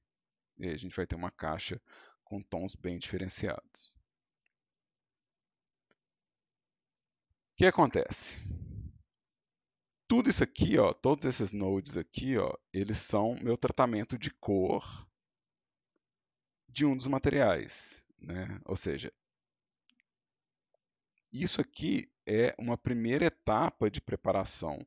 e aí a gente vai ter uma caixa com tons bem diferenciados. O que acontece? Tudo isso aqui, ó, todos esses nodes aqui, ó, eles são meu tratamento de cor de um dos materiais. Né? Ou seja, isso aqui é uma primeira etapa de preparação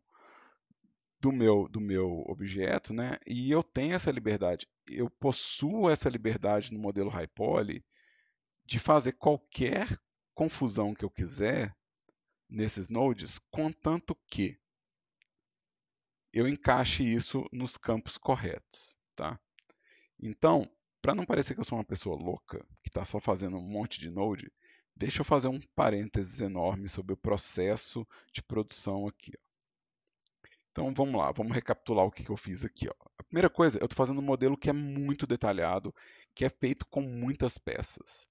do meu, do meu objeto, né? e eu tenho essa liberdade, eu possuo essa liberdade no modelo high poly de fazer qualquer confusão que eu quiser nesses nodes, contanto que eu encaixe isso nos campos corretos. Tá? Então, para não parecer que eu sou uma pessoa louca, que está só fazendo um monte de node, deixa eu fazer um parênteses enorme sobre o processo de produção aqui. Ó. Então vamos lá, vamos recapitular o que, que eu fiz aqui. Ó. A primeira coisa, eu estou fazendo um modelo que é muito detalhado, que é feito com muitas peças.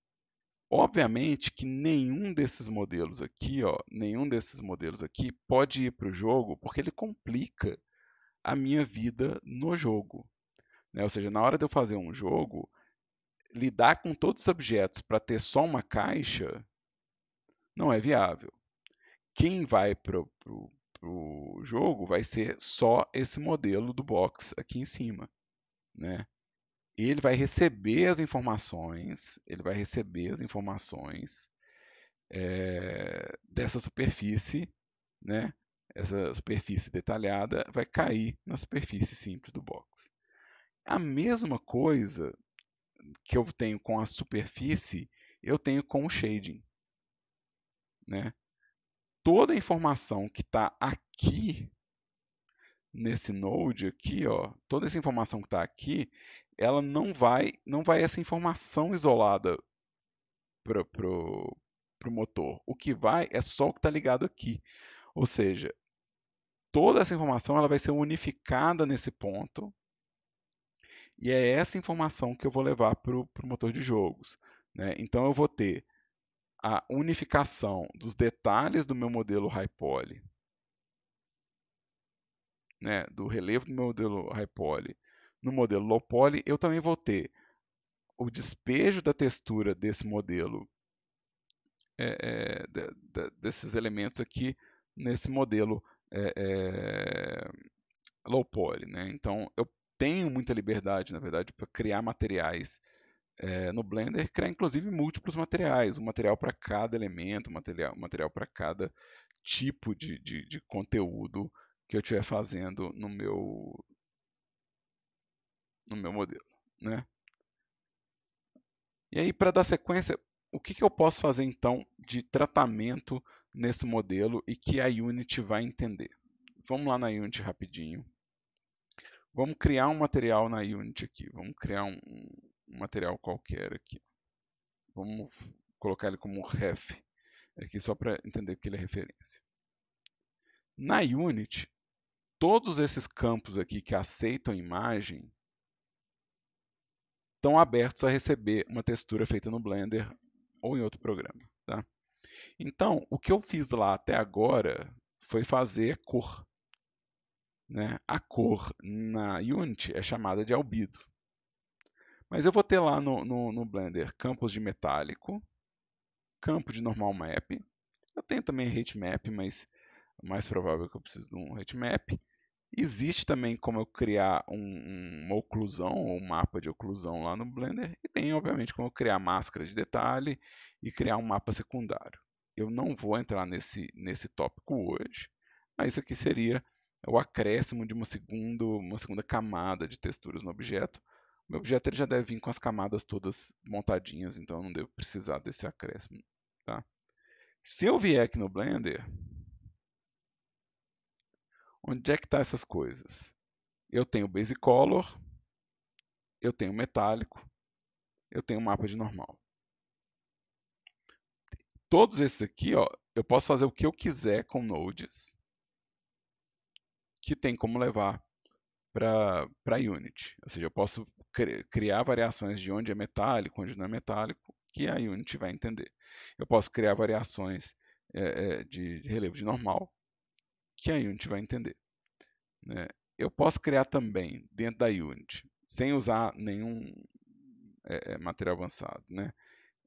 Obviamente que nenhum desses modelos aqui, ó, nenhum desses modelos aqui pode ir para o jogo, porque ele complica a minha vida no jogo. Né? Ou seja, na hora de eu fazer um jogo, lidar com todos os objetos para ter só uma caixa não é viável. Quem vai para o jogo vai ser só esse modelo do box aqui em cima. Né? Ele vai receber as informações, ele vai receber as informações é, dessa superfície, né? essa superfície detalhada vai cair na superfície simples do box. A mesma coisa que eu tenho com a superfície, eu tenho com o shading. Né? Toda a informação que está aqui, nesse node aqui, ó, toda essa informação que está aqui, ela não vai, não vai essa informação isolada para o motor. O que vai é só o que está ligado aqui. Ou seja, toda essa informação ela vai ser unificada nesse ponto. E é essa informação que eu vou levar para o motor de jogos. Né? Então eu vou ter a unificação dos detalhes do meu modelo high poly, né? do relevo do meu modelo high poly no modelo low poly, eu também vou ter o despejo da textura desse modelo, é, é, de, de, desses elementos aqui nesse modelo é, é, low poly, né? Então eu tenho muita liberdade, na verdade, para criar materiais é, no Blender, criar inclusive múltiplos materiais, um material para cada elemento, um material, um material para cada tipo de, de, de conteúdo que eu estiver fazendo no meu no meu modelo, né? E aí para dar sequência, o que, que eu posso fazer então de tratamento nesse modelo e que a Unity vai entender. Vamos lá na Unity rapidinho. Vamos criar um material na Unity aqui. Vamos criar um, um material qualquer aqui. Vamos colocar ele como ref aqui só para entender que ele é referência. Na Unity, todos esses campos aqui que aceitam imagem estão abertos a receber uma textura feita no Blender ou em outro programa. Tá? Então, o que eu fiz lá até agora foi fazer cor. Né? A cor na Unity é chamada de albedo. Mas eu vou ter lá no, no, no Blender campos de metálico, campo de normal map. Eu tenho também map, mas é mais provável é que eu precise de um map. Existe também como eu criar um, uma oclusão ou um mapa de oclusão lá no Blender. E tem, obviamente, como eu criar máscara de detalhe e criar um mapa secundário eu não vou entrar nesse, nesse tópico hoje, mas isso aqui seria o acréscimo de uma, segundo, uma segunda camada de texturas no objeto. O meu objeto ele já deve vir com as camadas todas montadinhas, então eu não devo precisar desse acréscimo. Tá? Se eu vier aqui no Blender, onde é que estão tá essas coisas? Eu tenho Base Color, eu tenho Metálico, eu tenho mapa de normal todos esses aqui, ó, eu posso fazer o que eu quiser com nodes, que tem como levar para Unity. Ou seja, eu posso criar variações de onde é metálico, onde não é metálico, que a Unity vai entender. Eu posso criar variações é, de relevo de normal, que a Unity vai entender. Né? Eu posso criar também, dentro da Unity, sem usar nenhum é, material avançado, né?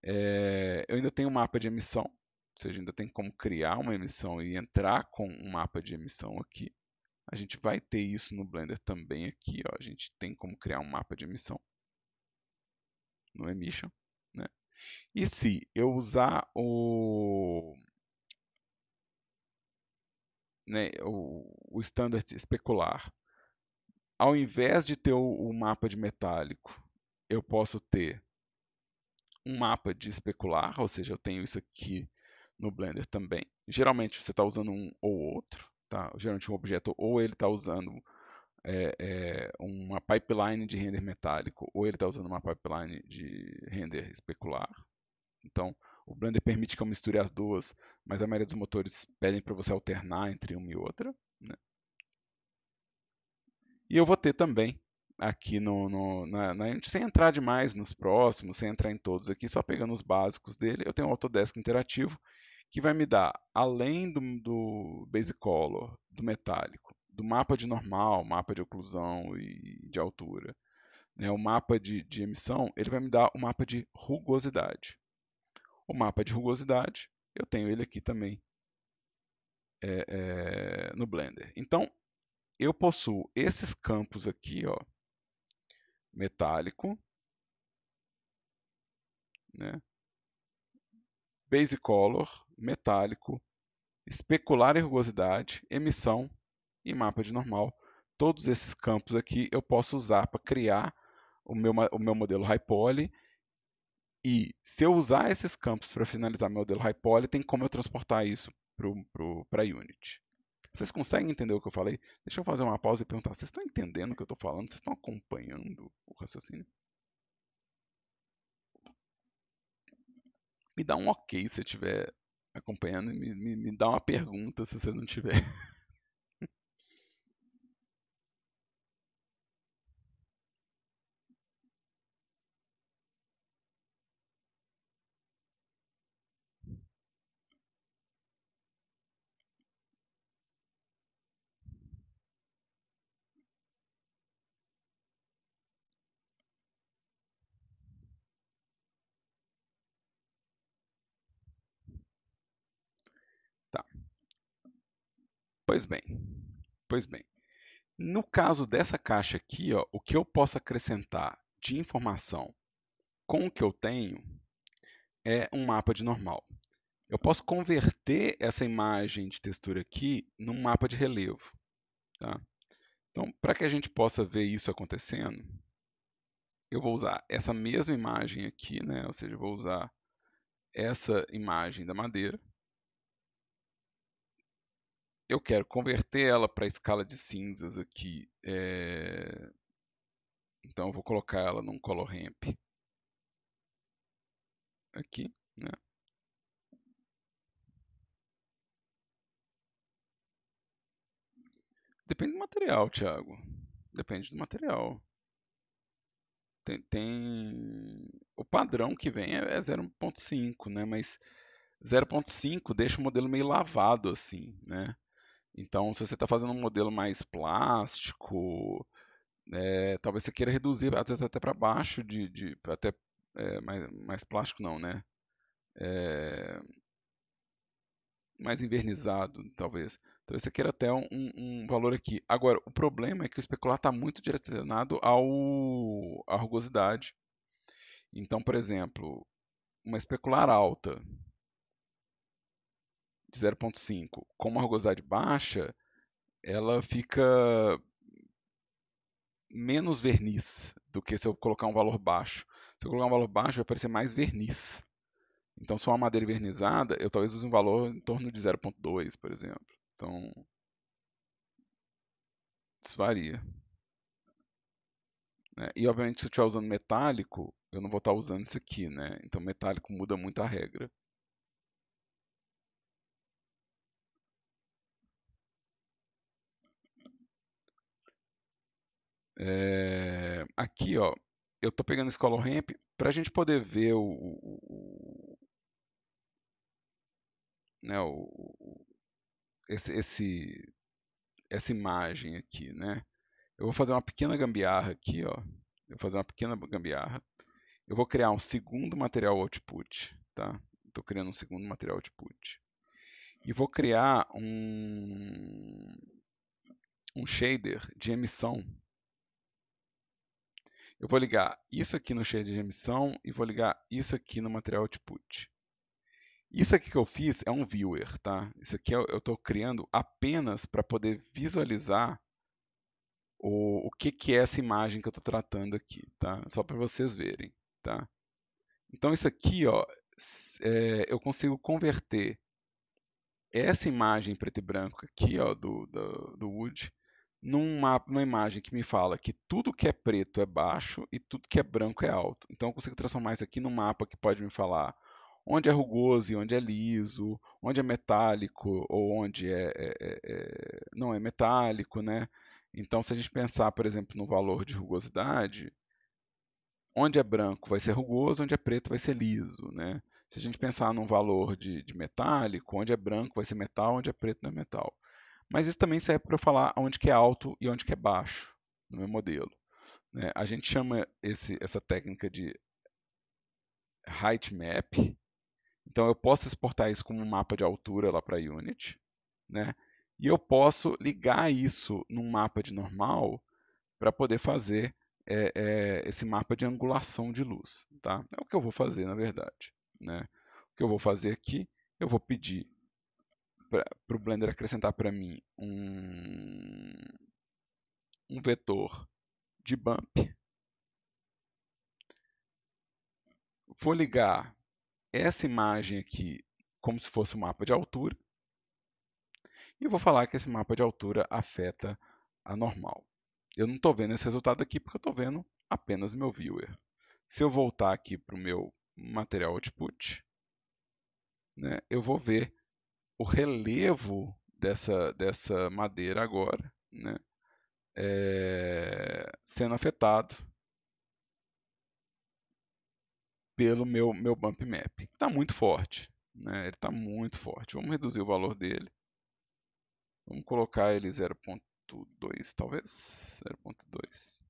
É, eu ainda tenho um mapa de emissão, ou seja, ainda tem como criar uma emissão e entrar com um mapa de emissão aqui. A gente vai ter isso no Blender também aqui, ó. a gente tem como criar um mapa de emissão no Emission. Né? E se eu usar o, né, o, o standard especular, ao invés de ter o, o mapa de metálico, eu posso ter um mapa de especular, ou seja, eu tenho isso aqui no Blender também. Geralmente você está usando um ou outro, tá? Geralmente um objeto ou ele está usando é, é, uma pipeline de render metálico, ou ele está usando uma pipeline de render especular. Então, o Blender permite que eu misture as duas, mas a maioria dos motores pedem para você alternar entre uma e outra. Né? E eu vou ter também aqui no, no na, na, sem entrar demais nos próximos, sem entrar em todos aqui, só pegando os básicos dele, eu tenho o Autodesk Interativo, que vai me dar, além do, do Basic Color, do metálico, do mapa de normal, mapa de oclusão e de altura, né, o mapa de, de emissão, ele vai me dar o um mapa de rugosidade. O mapa de rugosidade, eu tenho ele aqui também é, é, no Blender. Então, eu possuo esses campos aqui, ó, metálico, né? base color, metálico, especular e rugosidade, emissão e mapa de normal. Todos esses campos aqui eu posso usar para criar o meu, o meu modelo high poly e se eu usar esses campos para finalizar meu modelo high poly, tem como eu transportar isso para a Unity. Vocês conseguem entender o que eu falei? Deixa eu fazer uma pausa e perguntar: vocês estão entendendo o que eu estou falando? Vocês estão acompanhando o raciocínio? Me dá um ok se estiver acompanhando e me, me, me dá uma pergunta se você não tiver. Pois bem, pois bem. No caso dessa caixa aqui, ó, o que eu posso acrescentar de informação com o que eu tenho é um mapa de normal. Eu posso converter essa imagem de textura aqui num mapa de relevo. Tá? Então, para que a gente possa ver isso acontecendo, eu vou usar essa mesma imagem aqui, né? ou seja, vou usar essa imagem da madeira eu quero converter ela para a escala de cinzas aqui. É... Então eu vou colocar ela num color ramp. Aqui, né? Depende do material, Thiago. Depende do material. Tem, tem... O padrão que vem é 0.5, é né? Mas 0.5 deixa o modelo meio lavado assim, né? Então, se você está fazendo um modelo mais plástico, é, talvez você queira reduzir, às vezes até para baixo, de, de até é, mais, mais, plástico não, né? É, mais invernizado, talvez. Talvez você queira até um, um, valor aqui. Agora, o problema é que o especular está muito direcionado ao, à rugosidade. Então, por exemplo, uma especular alta de 0,5 com uma rugosidade baixa, ela fica menos verniz do que se eu colocar um valor baixo. Se eu colocar um valor baixo, vai aparecer mais verniz. Então, se for uma madeira vernizada, eu talvez use um valor em torno de 0,2, por exemplo. Então, isso varia. É, e, obviamente, se eu estiver usando metálico, eu não vou estar usando isso aqui, né? Então, metálico muda muito a regra. É, aqui, ó, eu estou pegando esse color ramp para a gente poder ver o, o, né, o esse, esse, essa imagem aqui, né? Eu vou fazer uma pequena gambiarra aqui, ó. Eu vou fazer uma pequena gambiarra. Eu vou criar um segundo material output, tá? Estou criando um segundo material output. E vou criar um, um shader de emissão eu vou ligar isso aqui no shader de emissão e vou ligar isso aqui no material output. Isso aqui que eu fiz é um viewer, tá? Isso aqui é eu estou criando apenas para poder visualizar o, o que, que é essa imagem que eu estou tratando aqui, tá? Só para vocês verem, tá? Então isso aqui, ó, é, eu consigo converter essa imagem preto e branco aqui, ó, do, do, do Wood, num mapa, numa imagem que me fala que tudo que é preto é baixo e tudo que é branco é alto. Então eu consigo transformar isso aqui num mapa que pode me falar onde é rugoso e onde é liso, onde é metálico ou onde é, é, é, é, não é metálico, né? Então, se a gente pensar, por exemplo, no valor de rugosidade, onde é branco vai ser rugoso, onde é preto vai ser liso, né? Se a gente pensar num valor de, de metálico, onde é branco vai ser metal, onde é preto não é metal. Mas isso também serve para falar onde que é alto e onde que é baixo no meu modelo. Né? A gente chama esse, essa técnica de height map. Então eu posso exportar isso como um mapa de altura lá para Unity, né? E eu posso ligar isso num mapa de normal para poder fazer é, é, esse mapa de angulação de luz, tá? É o que eu vou fazer na verdade, né? O que eu vou fazer aqui, eu vou pedir para o Blender acrescentar para mim um, um vetor de bump. Vou ligar essa imagem aqui como se fosse um mapa de altura. E eu vou falar que esse mapa de altura afeta a normal. Eu não estou vendo esse resultado aqui porque eu estou vendo apenas meu viewer. Se eu voltar aqui para o meu material output, né, eu vou ver o relevo dessa, dessa madeira agora, né? É, sendo afetado pelo meu, meu bump map. Está muito forte. Né? Ele está muito forte. Vamos reduzir o valor dele. Vamos colocar ele 0.2, talvez. 0.2.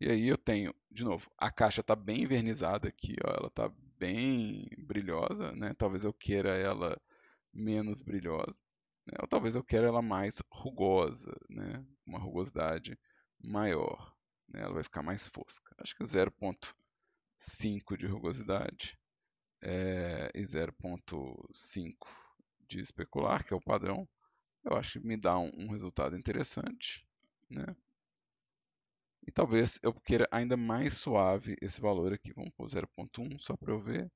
E aí eu tenho, de novo, a caixa está bem envernizada aqui. Ó, ela está bem brilhosa, né? Talvez eu queira ela menos brilhosa, né? ou talvez eu queira ela mais rugosa, né? Uma rugosidade maior, né? Ela vai ficar mais fosca. Acho que 0.5 de rugosidade é, e 0.5 de especular, que é o padrão, eu acho que me dá um, um resultado interessante, né? E talvez eu queira ainda mais suave esse valor aqui. Vamos pôr 0.1 só para eu ver.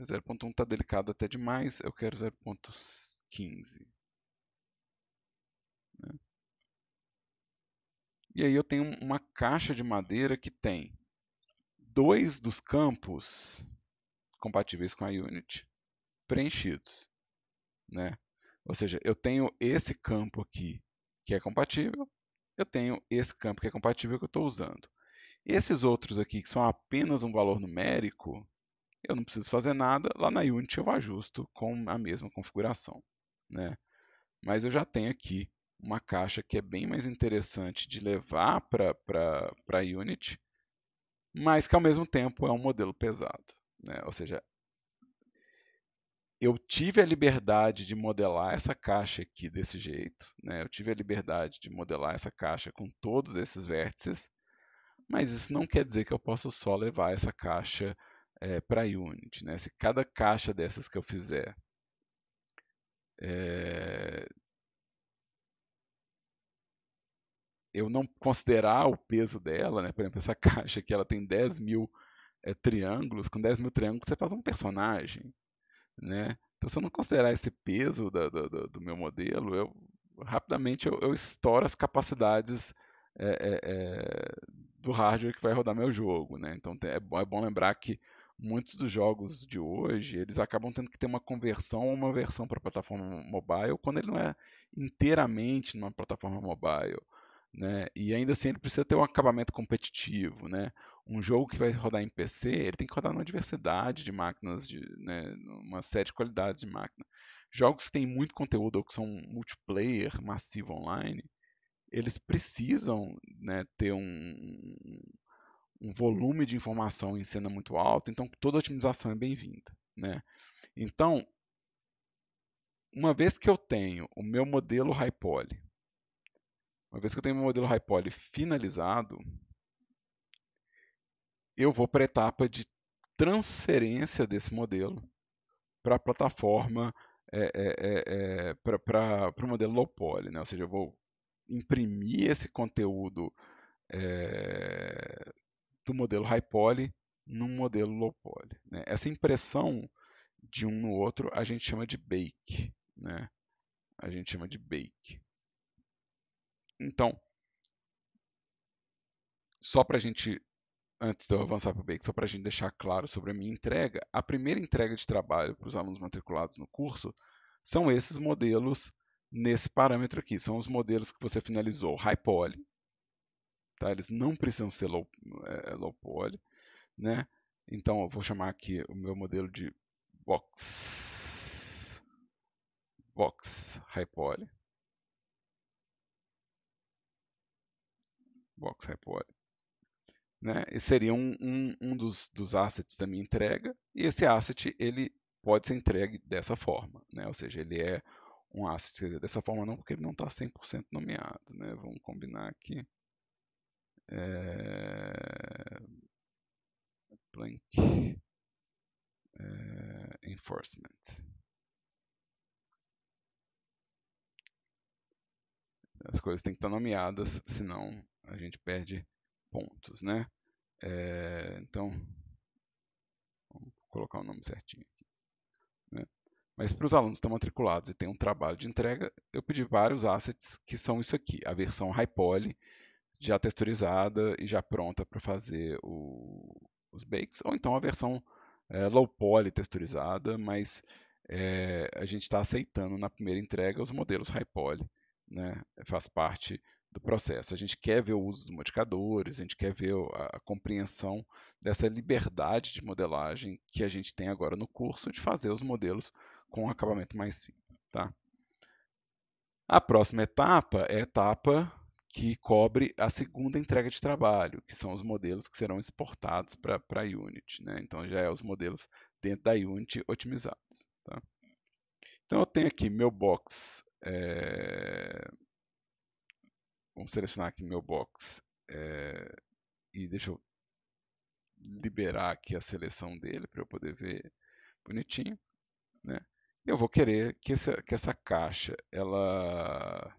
0.1 está delicado até demais, eu quero 0.15. Né? E aí eu tenho uma caixa de madeira que tem dois dos campos compatíveis com a Unity preenchidos. Né? Ou seja, eu tenho esse campo aqui que é compatível eu tenho esse campo que é compatível que eu estou usando. Esses outros aqui, que são apenas um valor numérico, eu não preciso fazer nada, lá na Unity eu ajusto com a mesma configuração. Né? Mas eu já tenho aqui uma caixa que é bem mais interessante de levar para a Unity, mas que ao mesmo tempo é um modelo pesado. Né? Ou seja, eu tive a liberdade de modelar essa caixa aqui desse jeito, né? Eu tive a liberdade de modelar essa caixa com todos esses vértices, mas isso não quer dizer que eu possa só levar essa caixa é, eh, para a Unity, né? Se cada caixa dessas que eu fizer é, eu não considerar o peso dela, né? Por exemplo, essa caixa aqui ela tem 10 mil é, triângulos, com 10 mil triângulos você faz um personagem, né? Então, se eu não considerar esse peso da, da, do meu modelo, eu rapidamente eu, eu estouro as capacidades é, é, do hardware que vai rodar meu jogo, né? Então é bom, é bom lembrar que muitos dos jogos de hoje eles acabam tendo que ter uma conversão uma versão para plataforma mobile quando ele não é inteiramente numa plataforma mobile né? E ainda assim ele precisa ter um acabamento competitivo, né? Um jogo que vai rodar em PC, ele tem que rodar numa diversidade de máquinas, de, né? uma série de qualidades de máquina. Jogos que têm muito conteúdo ou que são multiplayer, massivo online, eles precisam né, ter um, um volume de informação em cena muito alto, então toda otimização é bem-vinda, né? Então, uma vez que eu tenho o meu modelo high poly, uma vez que eu tenho meu modelo high poly finalizado, eu vou para a etapa de transferência desse modelo para a plataforma, é, é, é, é para o modelo low poly. Né? Ou seja, eu vou imprimir esse conteúdo é, do modelo high poly num modelo low poly. Né? Essa impressão de um no outro a gente chama de bake. Né? A gente chama de bake. Então, só para a gente, antes de eu avançar para o Bake só para a gente deixar claro sobre a minha entrega, a primeira entrega de trabalho para os alunos matriculados no curso são esses modelos nesse parâmetro aqui. São os modelos que você finalizou high poly, tá? eles não precisam ser low, é, low poly. Né? Então, eu vou chamar aqui o meu modelo de box, box high poly. Box Report. Né? Esse seria um, um, um dos, dos assets da minha entrega, e esse asset ele pode ser entregue dessa forma, né? ou seja, ele é um asset dessa forma não, porque ele não está 100% nomeado. Né? Vamos combinar aqui. É... Blank é... Enforcement. As coisas têm que estar nomeadas, senão a gente perde pontos, né? É, então, vou colocar o nome certinho aqui. Né? Mas para os alunos que estão matriculados e têm um trabalho de entrega, eu pedi vários assets que são isso aqui, a versão Hypoly, já texturizada e já pronta para fazer o, os bakes, ou então a versão é, low poly texturizada, mas é, a gente está aceitando na primeira entrega os modelos high poly, né? faz parte do processo. A gente quer ver o uso dos modificadores, a gente quer ver a, a, compreensão dessa liberdade de modelagem que a gente tem agora no curso de fazer os modelos com um acabamento mais fino. Tá? A próxima etapa é a etapa que cobre a segunda entrega de trabalho, que são os modelos que serão exportados para a Unity. Né? Então, já é os modelos dentro da Unity otimizados. Tá? Então, eu tenho aqui meu box é Vamos selecionar aqui meu box é, e deixa eu liberar aqui a seleção dele para eu poder ver bonitinho, né? Eu vou querer que essa, que essa caixa ela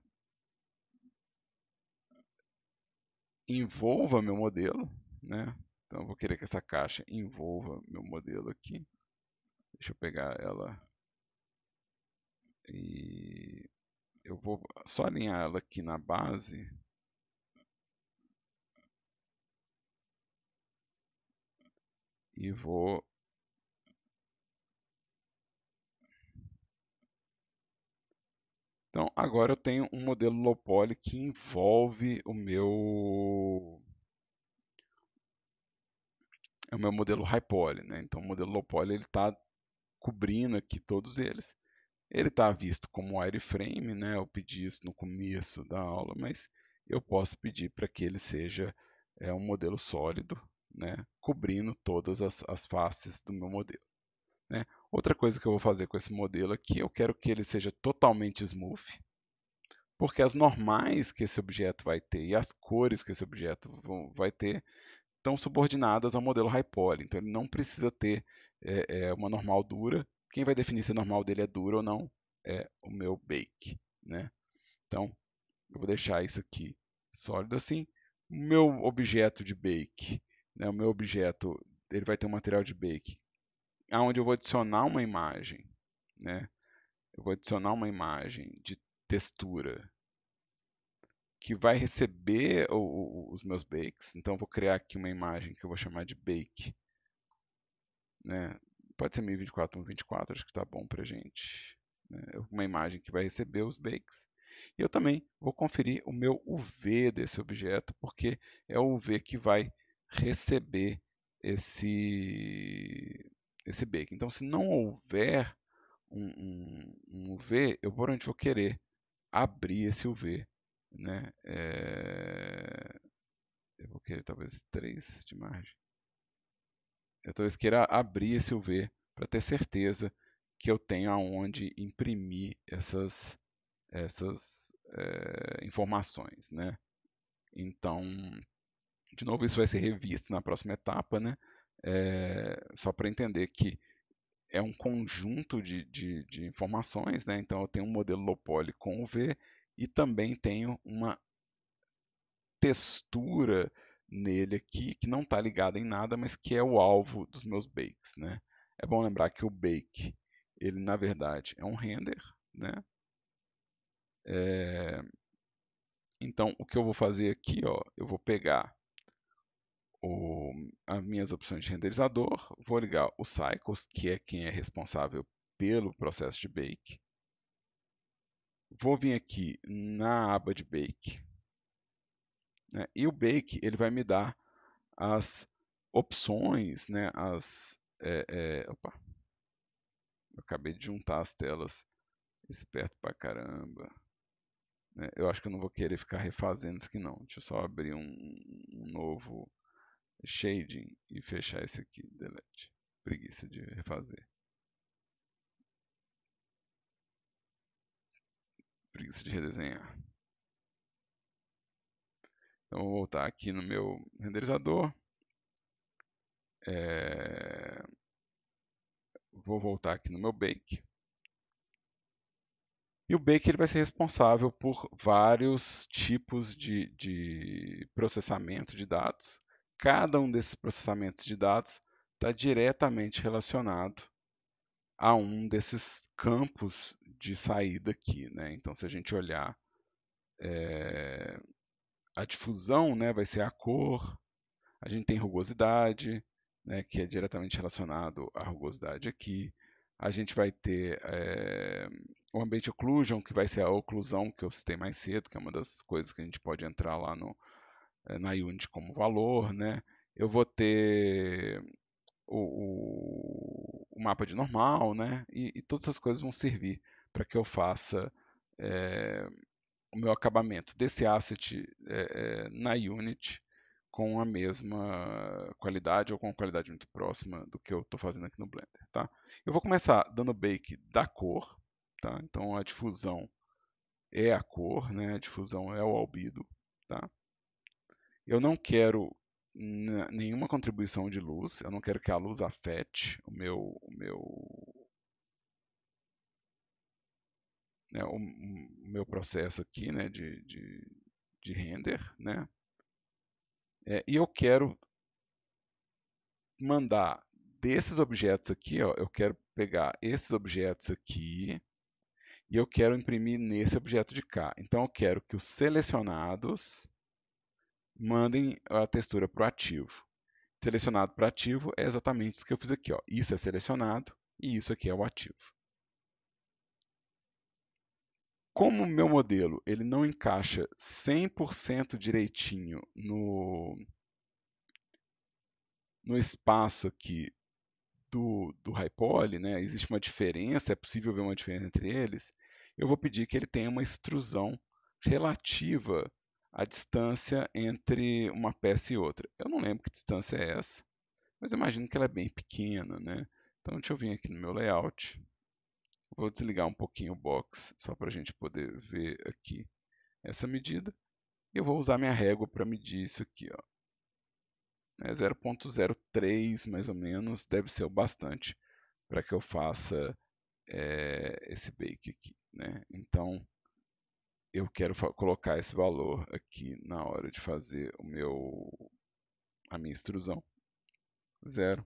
envolva meu modelo, né? Então eu vou querer que essa caixa envolva meu modelo aqui. Deixa eu pegar ela e eu vou só alinhar ela aqui na base. E vou Então, agora eu tenho um modelo low poly que envolve o meu é o meu modelo high poly, né? Então, o modelo low poly ele está cobrindo aqui todos eles. Ele está visto como wireframe, né? eu pedi isso no começo da aula, mas eu posso pedir para que ele seja é, um modelo sólido, né? cobrindo todas as, as faces do meu modelo. Né? Outra coisa que eu vou fazer com esse modelo aqui, eu quero que ele seja totalmente smooth, porque as normais que esse objeto vai ter e as cores que esse objeto vão, vai ter estão subordinadas ao modelo high poly, então ele não precisa ter é, é, uma normal dura, quem vai definir se a normal dele é dura ou não é o meu bake, né? Então, eu vou deixar isso aqui sólido assim. O meu objeto de bake, né, o meu objeto, ele vai ter um material de bake, aonde eu vou adicionar uma imagem, né? Eu vou adicionar uma imagem de textura que vai receber o, o, os meus bakes. Então, eu vou criar aqui uma imagem que eu vou chamar de bake, né? Pode ser 1024 1.024 acho que está bom para a gente. É uma imagem que vai receber os bakes. E eu também vou conferir o meu UV desse objeto, porque é o UV que vai receber esse, esse bake. Então, se não houver um, um, um UV, eu provavelmente vou querer abrir esse UV. Né? É... Eu vou querer talvez 3 de margem. Eu então, talvez queira abrir esse UV para ter certeza que eu tenho aonde imprimir essas, essas é, informações, né? Então, de novo, isso vai ser revisto na próxima etapa, né? É, só para entender que é um conjunto de, de, de, informações, né? Então, eu tenho um modelo Lopoli com UV e também tenho uma textura nele aqui, que não está ligado em nada, mas que é o alvo dos meus bakes. Né? É bom lembrar que o bake, ele na verdade é um render. Né? É... Então, o que eu vou fazer aqui, ó, eu vou pegar o... as minhas opções de renderizador, vou ligar o Cycles, que é quem é responsável pelo processo de bake. Vou vir aqui na aba de bake, né? E o bake ele vai me dar as opções, né? as... É, é, opa, eu acabei de juntar as telas, esperto pra caramba. Né, eu acho que eu não vou querer ficar refazendo isso aqui não. Deixa eu só abrir um, um novo shading e fechar esse aqui, delete. Preguiça de refazer. Preguiça de redesenhar. Então, vou voltar aqui no meu renderizador. É... Vou voltar aqui no meu bake. E o bake ele vai ser responsável por vários tipos de, de processamento de dados. Cada um desses processamentos de dados está diretamente relacionado a um desses campos de saída aqui. Né? Então, se a gente olhar é, a difusão né, vai ser a cor, a gente tem rugosidade, né, que é diretamente relacionado à rugosidade aqui, a gente vai ter é, o ambiente occlusion, que vai ser a oclusão que eu citei mais cedo, que é uma das coisas que a gente pode entrar lá no, eh, na unit como valor, né? Eu vou ter o, o, mapa de normal, né? E, e todas essas coisas vão servir para que eu faça eh, o meu acabamento desse asset é, na Unity com a mesma qualidade ou com qualidade muito próxima do que eu estou fazendo aqui no Blender. Tá? Eu vou começar dando bake da cor, tá? então a difusão é a cor, né? a difusão é o albedo. Tá? Eu não quero nenhuma contribuição de luz, eu não quero que a luz afete o meu, o meu né, o, o, meu processo aqui né, de, de, de render, né, é, e eu quero mandar desses objetos aqui, ó, eu quero pegar esses objetos aqui e eu quero imprimir nesse objeto de cá. Então eu quero que os selecionados mandem a textura para o ativo. Selecionado para ativo é exatamente isso que eu fiz aqui. Ó. Isso é selecionado e isso aqui é o ativo como o meu modelo ele não encaixa 100% direitinho no, no espaço aqui do, do poly, né, existe uma diferença, é possível ver uma diferença entre eles, eu vou pedir que ele tenha uma extrusão relativa à distância entre uma peça e outra. Eu não lembro que distância é essa, mas imagino que ela é bem pequena. Né? Então, deixa eu vir aqui no meu layout. Vou desligar um pouquinho o box, só para a gente poder ver aqui essa medida. E eu vou usar minha régua para medir isso aqui. Ó. É 0.03 mais ou menos, deve ser o bastante para que eu faça é, esse bake aqui. Né? Então, eu quero colocar esse valor aqui na hora de fazer o meu, a minha extrusão. 0.003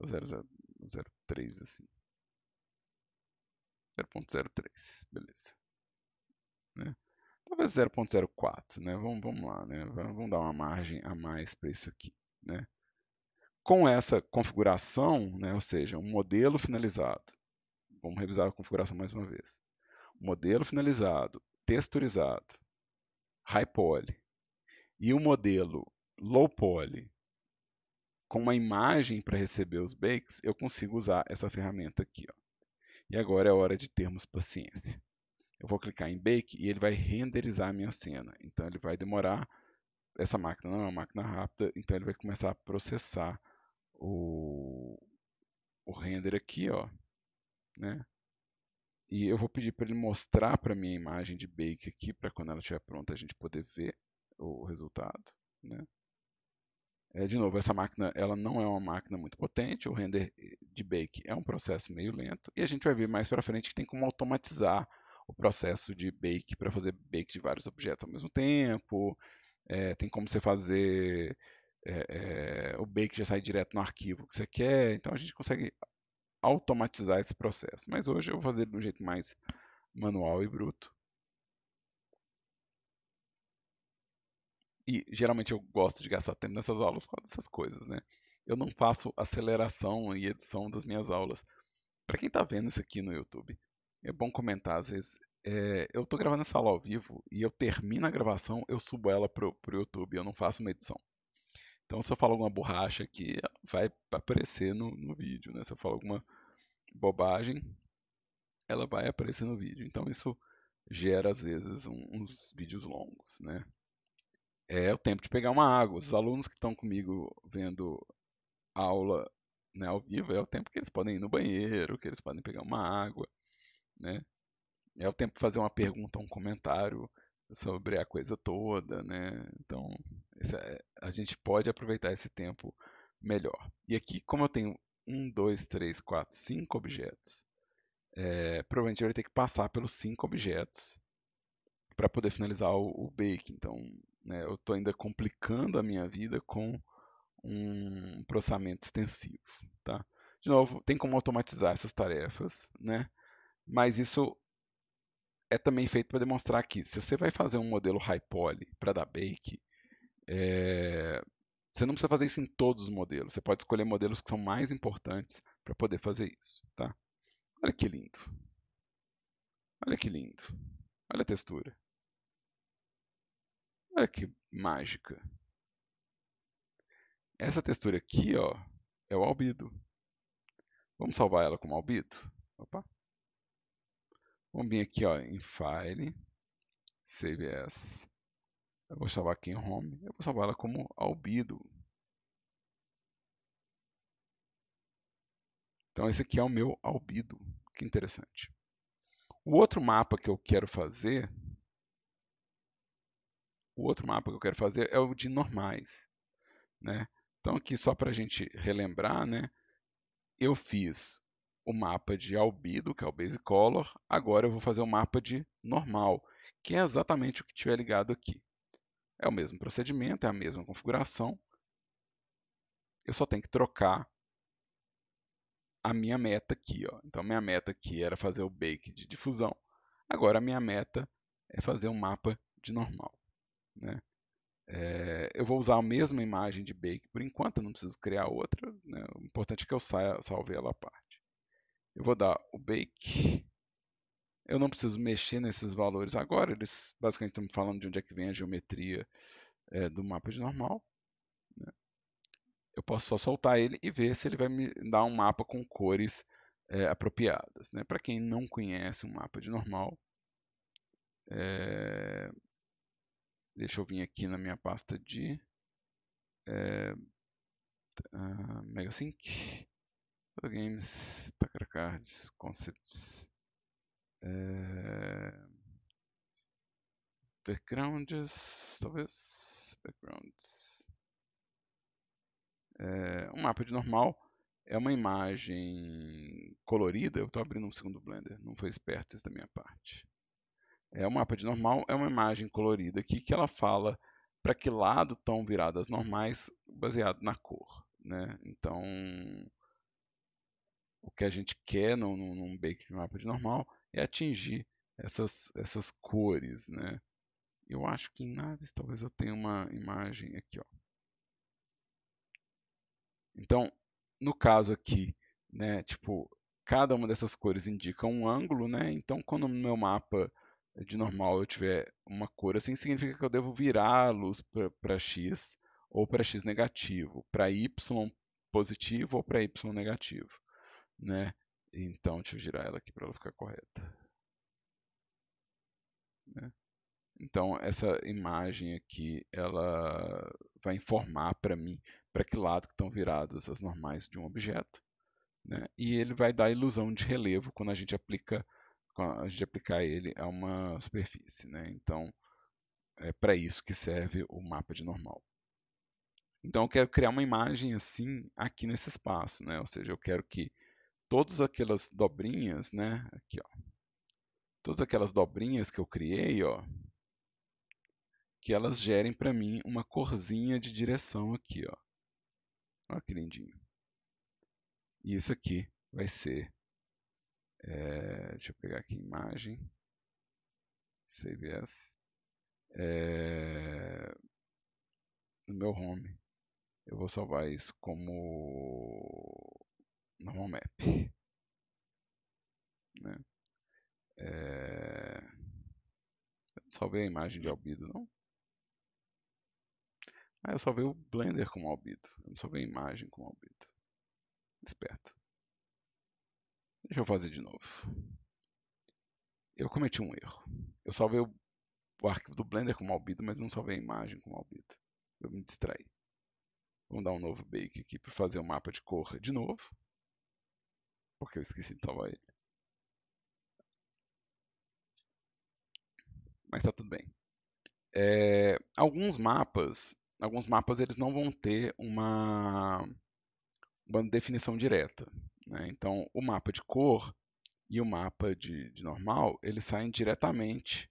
ou 0, 0.03 assim. 0.03, beleza. Né? Talvez 0.04, né? Vamos, vamos lá, né? Vamos dar uma margem a mais para isso aqui, né? Com essa configuração, né, ou seja, um modelo finalizado, vamos revisar a configuração mais uma vez. Modelo finalizado, texturizado, high poly e um modelo low poly com uma imagem para receber os bakes, eu consigo usar essa ferramenta aqui. Ó. E agora é hora de termos paciência. Eu vou clicar em Bake e ele vai renderizar a minha cena. Então ele vai demorar. Essa máquina não é uma máquina rápida, então ele vai começar a processar o, o render aqui, ó, né? E eu vou pedir para ele mostrar para minha imagem de bake aqui, para quando ela estiver pronta a gente poder ver o resultado, né? É, de novo, essa máquina ela não é uma máquina muito potente, o render de bake é um processo meio lento, e a gente vai ver mais para frente que tem como automatizar o processo de bake para fazer bake de vários objetos ao mesmo tempo, é, tem como você fazer é, é, o bake já sai direto no arquivo que você quer, então a gente consegue automatizar esse processo. Mas hoje eu vou fazer de um jeito mais manual e bruto. e geralmente eu gosto de gastar tempo nessas aulas com essas coisas, né? Eu não faço aceleração e edição das minhas aulas. Para quem está vendo isso aqui no YouTube, é bom comentar às vezes. É, eu estou gravando essa aula ao vivo e eu termino a gravação, eu subo ela pro, pro YouTube, eu não faço uma edição. Então, se eu falo alguma borracha aqui, vai aparecer no, no vídeo, né? Se eu falo alguma bobagem, ela vai aparecer no vídeo. Então, isso gera às vezes um, uns vídeos longos, né? É, é o tempo de pegar uma água. Os uhum. alunos que estão comigo vendo a aula né, ao vivo é o tempo que eles podem ir no banheiro, que eles podem pegar uma água, né? É o tempo de fazer uma pergunta, um comentário sobre a coisa toda, né? Então, esse, é, a gente pode aproveitar esse tempo melhor. E aqui, como eu tenho um, dois, três, quatro, cinco hum. objetos, é, provavelmente eu vou ter que passar pelos cinco objetos para poder finalizar o, o bake. Então, né? Eu estou ainda complicando a minha vida com um processamento extensivo. Tá? De novo, tem como automatizar essas tarefas, né? mas isso é também feito para demonstrar que se você vai fazer um modelo high poly para dar bake, é... você não precisa fazer isso em todos os modelos. Você pode escolher modelos que são mais importantes para poder fazer isso. Tá? Olha que lindo. Olha que lindo. Olha a textura. Olha que mágica. Essa textura aqui, ó, é o albido. Vamos salvar ela como albido? Opa. Vamos vir aqui, ó, em File, Save As. Eu vou salvar aqui em Home. Eu vou salvar ela como albido. Então esse aqui é o meu albido. Que interessante. O outro mapa que eu quero fazer o outro mapa que eu quero fazer é o de normais. Né? Então, aqui só para a gente relembrar, né? eu fiz o mapa de albedo, que é o base color, agora eu vou fazer o mapa de normal, que é exatamente o que estiver ligado aqui. É o mesmo procedimento, é a mesma configuração, eu só tenho que trocar a minha meta aqui. Ó. Então, minha meta aqui era fazer o bake de difusão, agora a minha meta é fazer um mapa de normal. Né? É, eu vou usar a mesma imagem de bake por enquanto, não preciso criar outra. Né? O importante é que eu saia, salve ela à parte. Eu vou dar o bake. Eu não preciso mexer nesses valores agora, eles basicamente estão me falando de onde é que vem a geometria é, do mapa de normal. Né? Eu posso só soltar ele e ver se ele vai me dar um mapa com cores é, apropriadas. Né? Para quem não conhece um mapa de normal, é, Deixa eu vir aqui na minha pasta de é, eh, uh, ah, Megasync, Games, Takara Concepts, é, eh, Backgrounds, talvez, Backgrounds. É, um mapa de normal é uma imagem colorida. Eu estou abrindo um segundo Blender, não foi esperto isso da minha parte. É, o mapa de normal é uma imagem colorida aqui que ela fala para que lado estão viradas normais baseado na cor. Né? Então, o que a gente quer num, num bake de mapa de normal é atingir essas, essas cores. Né? Eu acho que em naves talvez eu tenha uma imagem aqui. Ó. Então, no caso aqui, né, tipo, cada uma dessas cores indica um ângulo, né? Então, quando o meu mapa de normal eu tiver uma cor assim, significa que eu devo virar a luz para x ou para x negativo, para y positivo ou para y negativo, né? Então, deixa eu girar ela aqui para ela ficar correta. Né? Então, essa imagem aqui, ela vai informar para mim para que lado que estão viradas as normais de um objeto, né? E ele vai dar a ilusão de relevo quando a gente aplica a gente aplicar ele a uma superfície. Né? Então, é para isso que serve o mapa de normal. Então, eu quero criar uma imagem assim aqui nesse espaço, né? ou seja, eu quero que todas aquelas dobrinhas, né? aqui, ó, todas aquelas dobrinhas que eu criei, ó, que elas gerem para mim uma corzinha de direção aqui. Ó. Olha que lindinho. E isso aqui vai ser é, deixa eu pegar aqui imagem. Save as. É, no meu home. Eu vou salvar isso como normal map. Né? É, salvei a imagem de albedo, não? Ah, eu salvei o Blender como albedo. Eu não salvei a imagem como albedo. Esperto. Deixa eu fazer de novo. Eu cometi um erro. Eu salvei o, o arquivo do Blender com malbido, mas não salvei a imagem com albedo. Eu me distraí. Vamos dar um novo bake aqui para fazer o um mapa de cor de novo. Porque eu esqueci de salvar ele. Mas está tudo bem. É, alguns mapas, alguns mapas eles não vão ter uma, uma definição direta. Né? Então, o mapa de cor e o mapa de, de normal, eles saem diretamente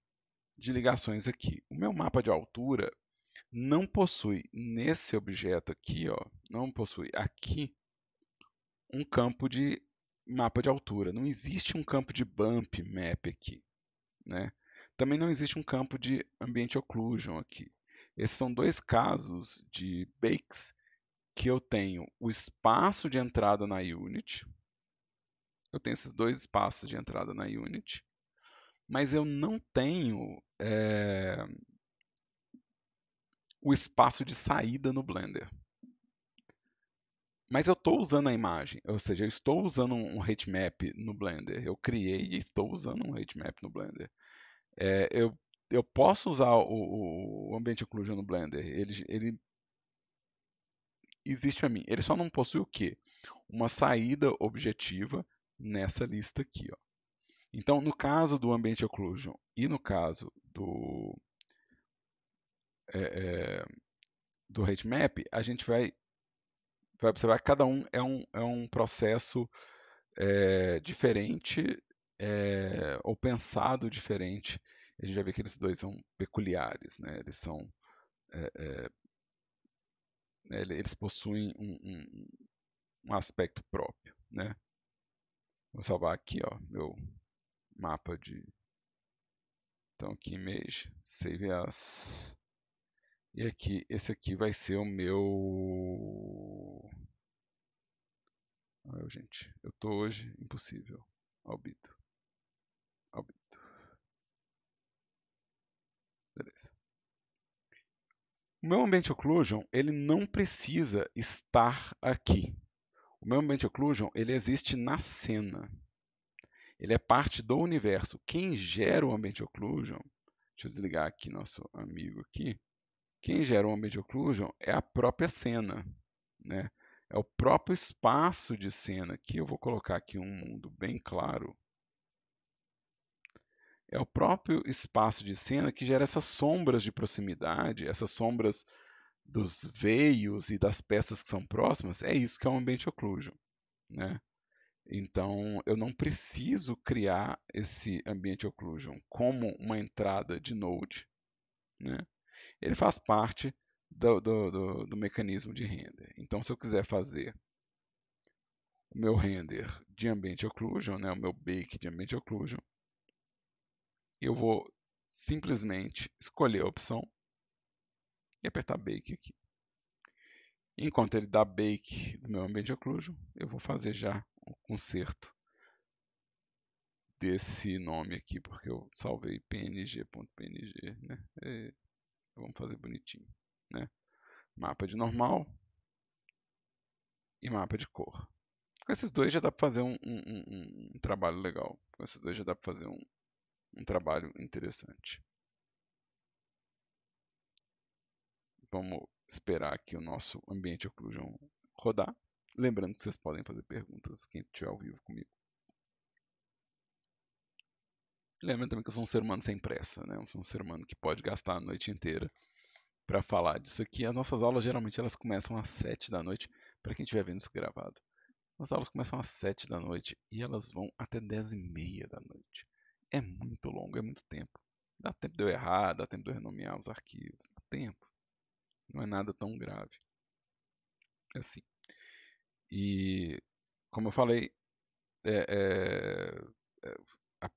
de ligações aqui. O meu mapa de altura não possui nesse objeto aqui, ó, não possui aqui um campo de mapa de altura. Não existe um campo de bump map aqui, né? Também não existe um campo de ambiente occlusion aqui. Esses são dois casos de bakes que eu tenho o espaço de entrada na unit. Eu tenho esses dois espaços de entrada na unit. Mas eu não tenho é, o espaço de saída no Blender. Mas eu estou usando a imagem, ou seja, eu estou usando um heatmap no Blender. Eu criei e estou usando um heatmap no Blender. É, eu, eu posso usar o, o ambiente occlusion no Blender. Ele, ele existe para mim. Ele só não possui o quê? Uma saída objetiva nessa lista aqui. Ó. Então, no caso do Ambient Occlusion e no caso do, é, é, do Heat Map, a gente vai, vai observar que cada um é um, é um processo é, diferente é, ou pensado diferente. A gente vai ver que eles dois são peculiares, né? eles são é, é, né? Eles possuem um, um, um, aspecto próprio. Né? Vou salvar aqui ó, meu mapa de. Então aqui image, save as. E aqui, esse aqui vai ser o meu. Olha, ah, gente, eu tô hoje impossível. Albido. Albido. Beleza. O meu ambiente occlusion, ele não precisa estar aqui. O meu ambiente occlusion, ele existe na cena. Ele é parte do universo. Quem gera o ambiente occlusion, deixa eu desligar aqui nosso amigo aqui. Quem gera o ambiente occlusion é a própria cena, né? É o próprio espaço de cena aqui. Eu vou colocar aqui um mundo bem claro é o próprio espaço de cena que gera essas sombras de proximidade, essas sombras dos veios e das peças que são próximas, é isso que é um ambiente occlusion, né? Então, eu não preciso criar esse ambiente occlusion como uma entrada de node, né? Ele faz parte do, do, do, do mecanismo de render. Então, se eu quiser fazer o meu render de ambiente occlusion, né, o meu bake de ambiente occlusion, eu vou simplesmente escolher a opção e apertar Bake aqui. Enquanto ele dá Bake do meu ambiente occlusion, eu vou fazer já o um conserto desse nome aqui, porque eu salvei png.png, .png, né? E é, vamos fazer bonitinho, né? Mapa de normal e mapa de cor. Com esses dois já dá para fazer um, um, um, um trabalho legal. Com esses dois já dá para fazer um, um trabalho interessante. Vamos esperar que o nosso ambiente occlusion rodar. Lembrando que vocês podem fazer perguntas quem estiver ao vivo comigo. Lembrando também que eu sou um ser humano sem pressa, né? Eu sou um ser humano que pode gastar a noite inteira para falar disso aqui. As nossas aulas geralmente elas começam às 7 da noite, para quem estiver vendo isso gravado. As aulas começam às 7 da noite e elas vão até 10 e meia da noite é muito longo, é muito tempo. Dá tempo de eu errar, dá tempo de eu renomear os arquivos, dá tempo. Não é nada tão grave. É assim. E, como eu falei, é, é, é, a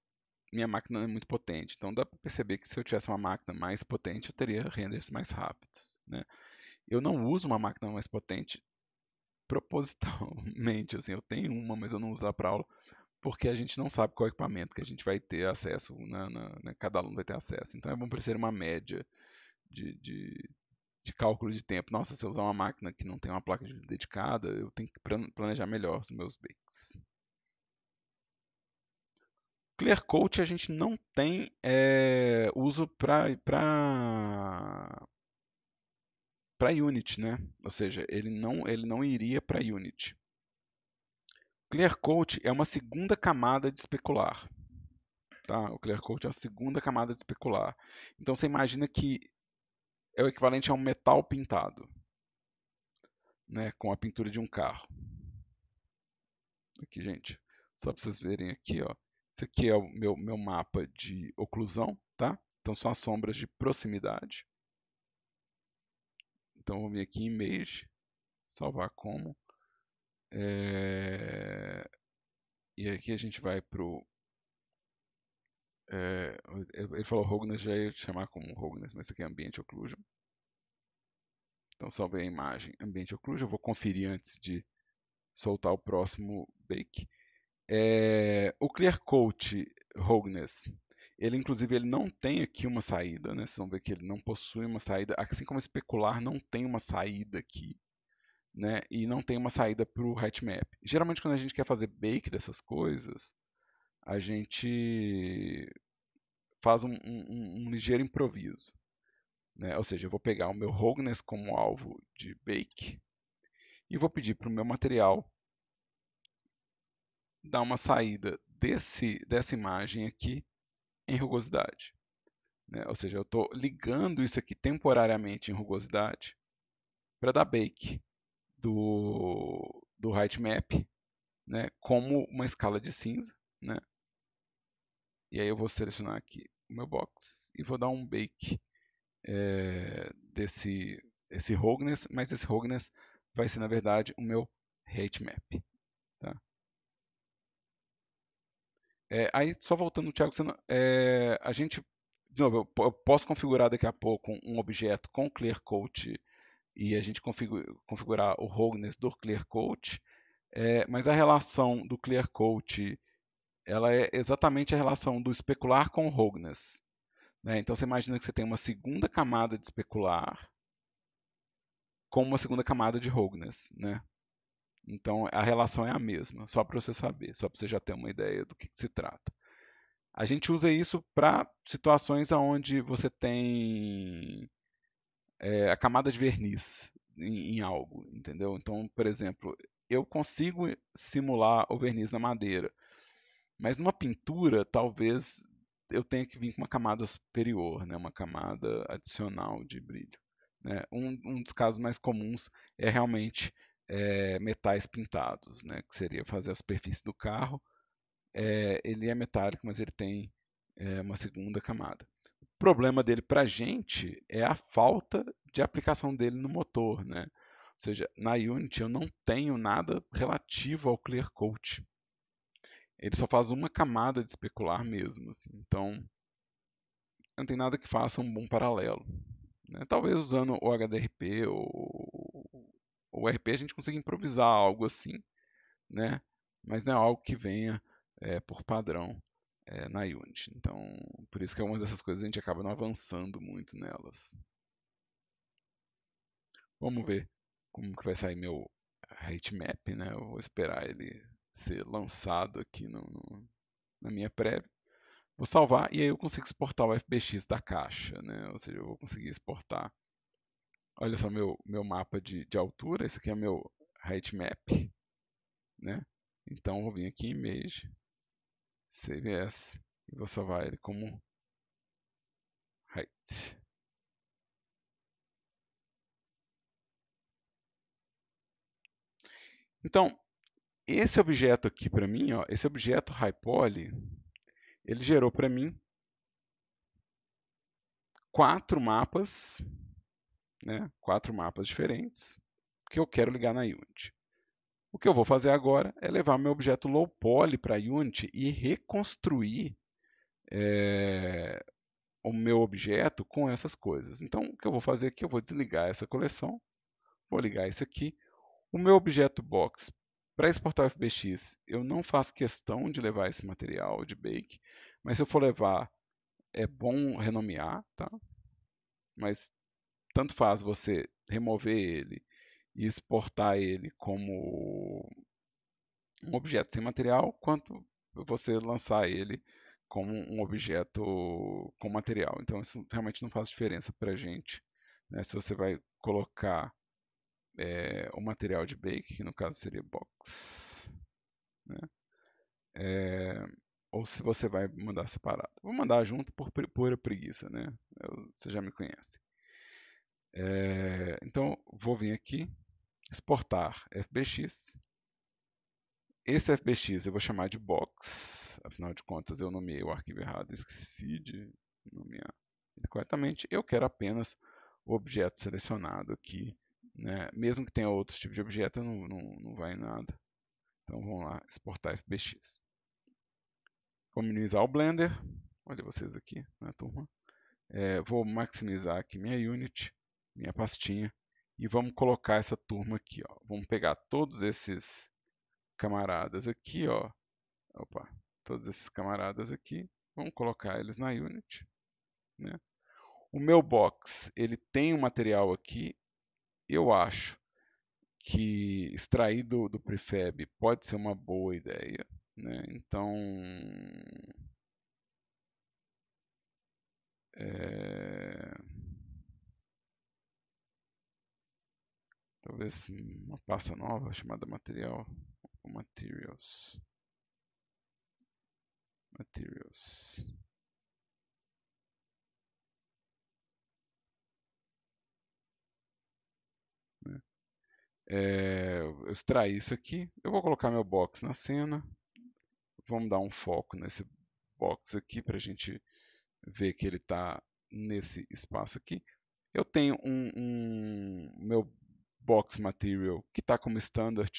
minha máquina é muito potente. Então dá para perceber que se eu tivesse uma máquina mais potente, eu teria renders mais rápidos. Né? Eu não uso uma máquina mais potente propositalmente. Assim, eu tenho uma, mas eu não uso ela para aula porque a gente não sabe qual equipamento que a gente vai ter acesso, né, na, na, né, na cada aluno vai ter acesso. Então é bom parecer uma média de, de, de, cálculo de tempo. Nossa, se eu usar uma máquina que não tem uma placa de dedicada, eu tenho que planejar melhor os meus bakes. Clear Coat a gente não tem é, uso para para Unity, né? Ou seja, ele não ele não iria para Unity. Clear Coat é uma segunda camada de especular. Tá? O Clear Coat é a segunda camada de especular. Então você imagina que é o equivalente a um metal pintado né, com a pintura de um carro. Aqui, gente, só para vocês verem aqui, ó. Isso aqui é o meu, meu mapa de oclusão, tá? Então são as sombras de proximidade. Então vou vir aqui em Image, salvar como. É, e aqui a gente vai pro. É, ele falou Rognas, já ia chamar como Rognas, mas isso aqui é ambiente Occlusion. Então só ver a imagem ambiente Occlusion. Eu vou conferir antes de soltar o próximo bake. É, o Clear Coat Rognes, ele inclusive ele não tem aqui uma saída, né? Vocês vão ver que ele não possui uma saída, assim como especular não tem uma saída aqui né, e não tem uma saída para o heatmap. Geralmente quando a gente quer fazer bake dessas coisas, a gente faz um, um, um ligeiro improviso. Né? Ou seja, eu vou pegar o meu rogness como alvo de bake e vou pedir para o meu material dar uma saída desse, dessa imagem aqui em rugosidade. Né? Ou seja, eu estou ligando isso aqui temporariamente em rugosidade para dar bake do, do height map né, como uma escala de cinza. Né? E aí eu vou selecionar aqui o meu box e vou dar um bake é, desse esse roughness, mas esse roughness vai ser na verdade o meu height map. Tá? É, aí só voltando, Thiago, não, é, a gente de novo, eu, eu posso configurar daqui a pouco um objeto com clear coat e a gente configura, configurar o roughness do clear coat, é, mas a relação do clear coat ela é exatamente a relação do especular com o roughness. Né? Então você imagina que você tem uma segunda camada de especular com uma segunda camada de roughness, né? Então a relação é a mesma, só para você saber, só para você já ter uma ideia do que, que se trata. A gente usa isso para situações onde você tem é, a camada de verniz em, em algo, entendeu? Então, por exemplo, eu consigo simular o verniz na madeira, mas numa pintura, talvez eu tenha que vir com uma camada superior, né? uma camada adicional de brilho. Né? Um, um dos casos mais comuns é realmente é, metais pintados, né? que seria fazer a superfície do carro. É, ele é metálico, mas ele tem é, uma segunda camada problema dele para a gente é a falta de aplicação dele no motor, né? Ou seja, na Unity eu não tenho nada relativo ao Clear Coat. Ele só faz uma camada de especular mesmo, assim. então não tem nada que faça um bom paralelo. Né? Talvez usando o HDRP ou o RP a gente consiga improvisar algo assim, né? mas não é algo que venha é, por padrão é, na Unity. Então, por isso que é uma dessas coisas a gente acaba não avançando muito nelas. Vamos ver como que vai sair meu heatmap, né? Eu vou esperar ele ser lançado aqui no, no, na minha prévia. Vou salvar e aí eu consigo exportar o FBX da caixa, né? Ou seja, eu vou conseguir exportar. Olha só meu, meu mapa de, de altura, esse aqui é meu heightmap, né? Então vou vir aqui em Image, save as e vou salvar ele como height. Então, esse objeto aqui para mim, ó, esse objeto poly, ele gerou para mim quatro mapas, né, quatro mapas diferentes que eu quero ligar na Unity. O que eu vou fazer agora é levar meu objeto low poly para Unity e reconstruir é, o meu objeto com essas coisas. Então, o que eu vou fazer aqui, eu vou desligar essa coleção, vou ligar isso aqui. O meu objeto box, para exportar o FBX, eu não faço questão de levar esse material de bake, mas se eu for levar, é bom renomear, tá? Mas tanto faz você remover ele e exportar ele como um objeto sem material, quanto você lançar ele como um objeto com material. Então isso realmente não faz diferença para a gente. Né? Se você vai colocar é, o material de bake, que no caso seria box, né? é, ou se você vai mandar separado. Vou mandar junto por pura preguiça, né? Eu, você já me conhece. É, então vou vir aqui exportar FBX. Esse FBX eu vou chamar de box, afinal de contas eu nomeei o arquivo errado, esqueci de nomear ele corretamente. Eu quero apenas o objeto selecionado aqui, né? mesmo que tenha outros tipos de objeto, não, não, não vai em nada. Então vamos lá, exportar FBX. Vou minimizar o Blender, olha vocês aqui né, turma. É, vou maximizar aqui minha unit, minha pastinha, e vamos colocar essa turma aqui, ó. Vamos pegar todos esses camaradas aqui, ó. Opa, todos esses camaradas aqui. Vamos colocar eles na unit. né? O meu box, ele tem um material aqui, eu acho que extrair do, do prefab pode ser uma boa ideia, né? Então, é... talvez uma pasta nova chamada material ou materials materials né? é, eu extrair isso aqui eu vou colocar meu box na cena vamos dar um foco nesse box aqui para a gente ver que ele está nesse espaço aqui eu tenho um, um meu box material, que está como standard.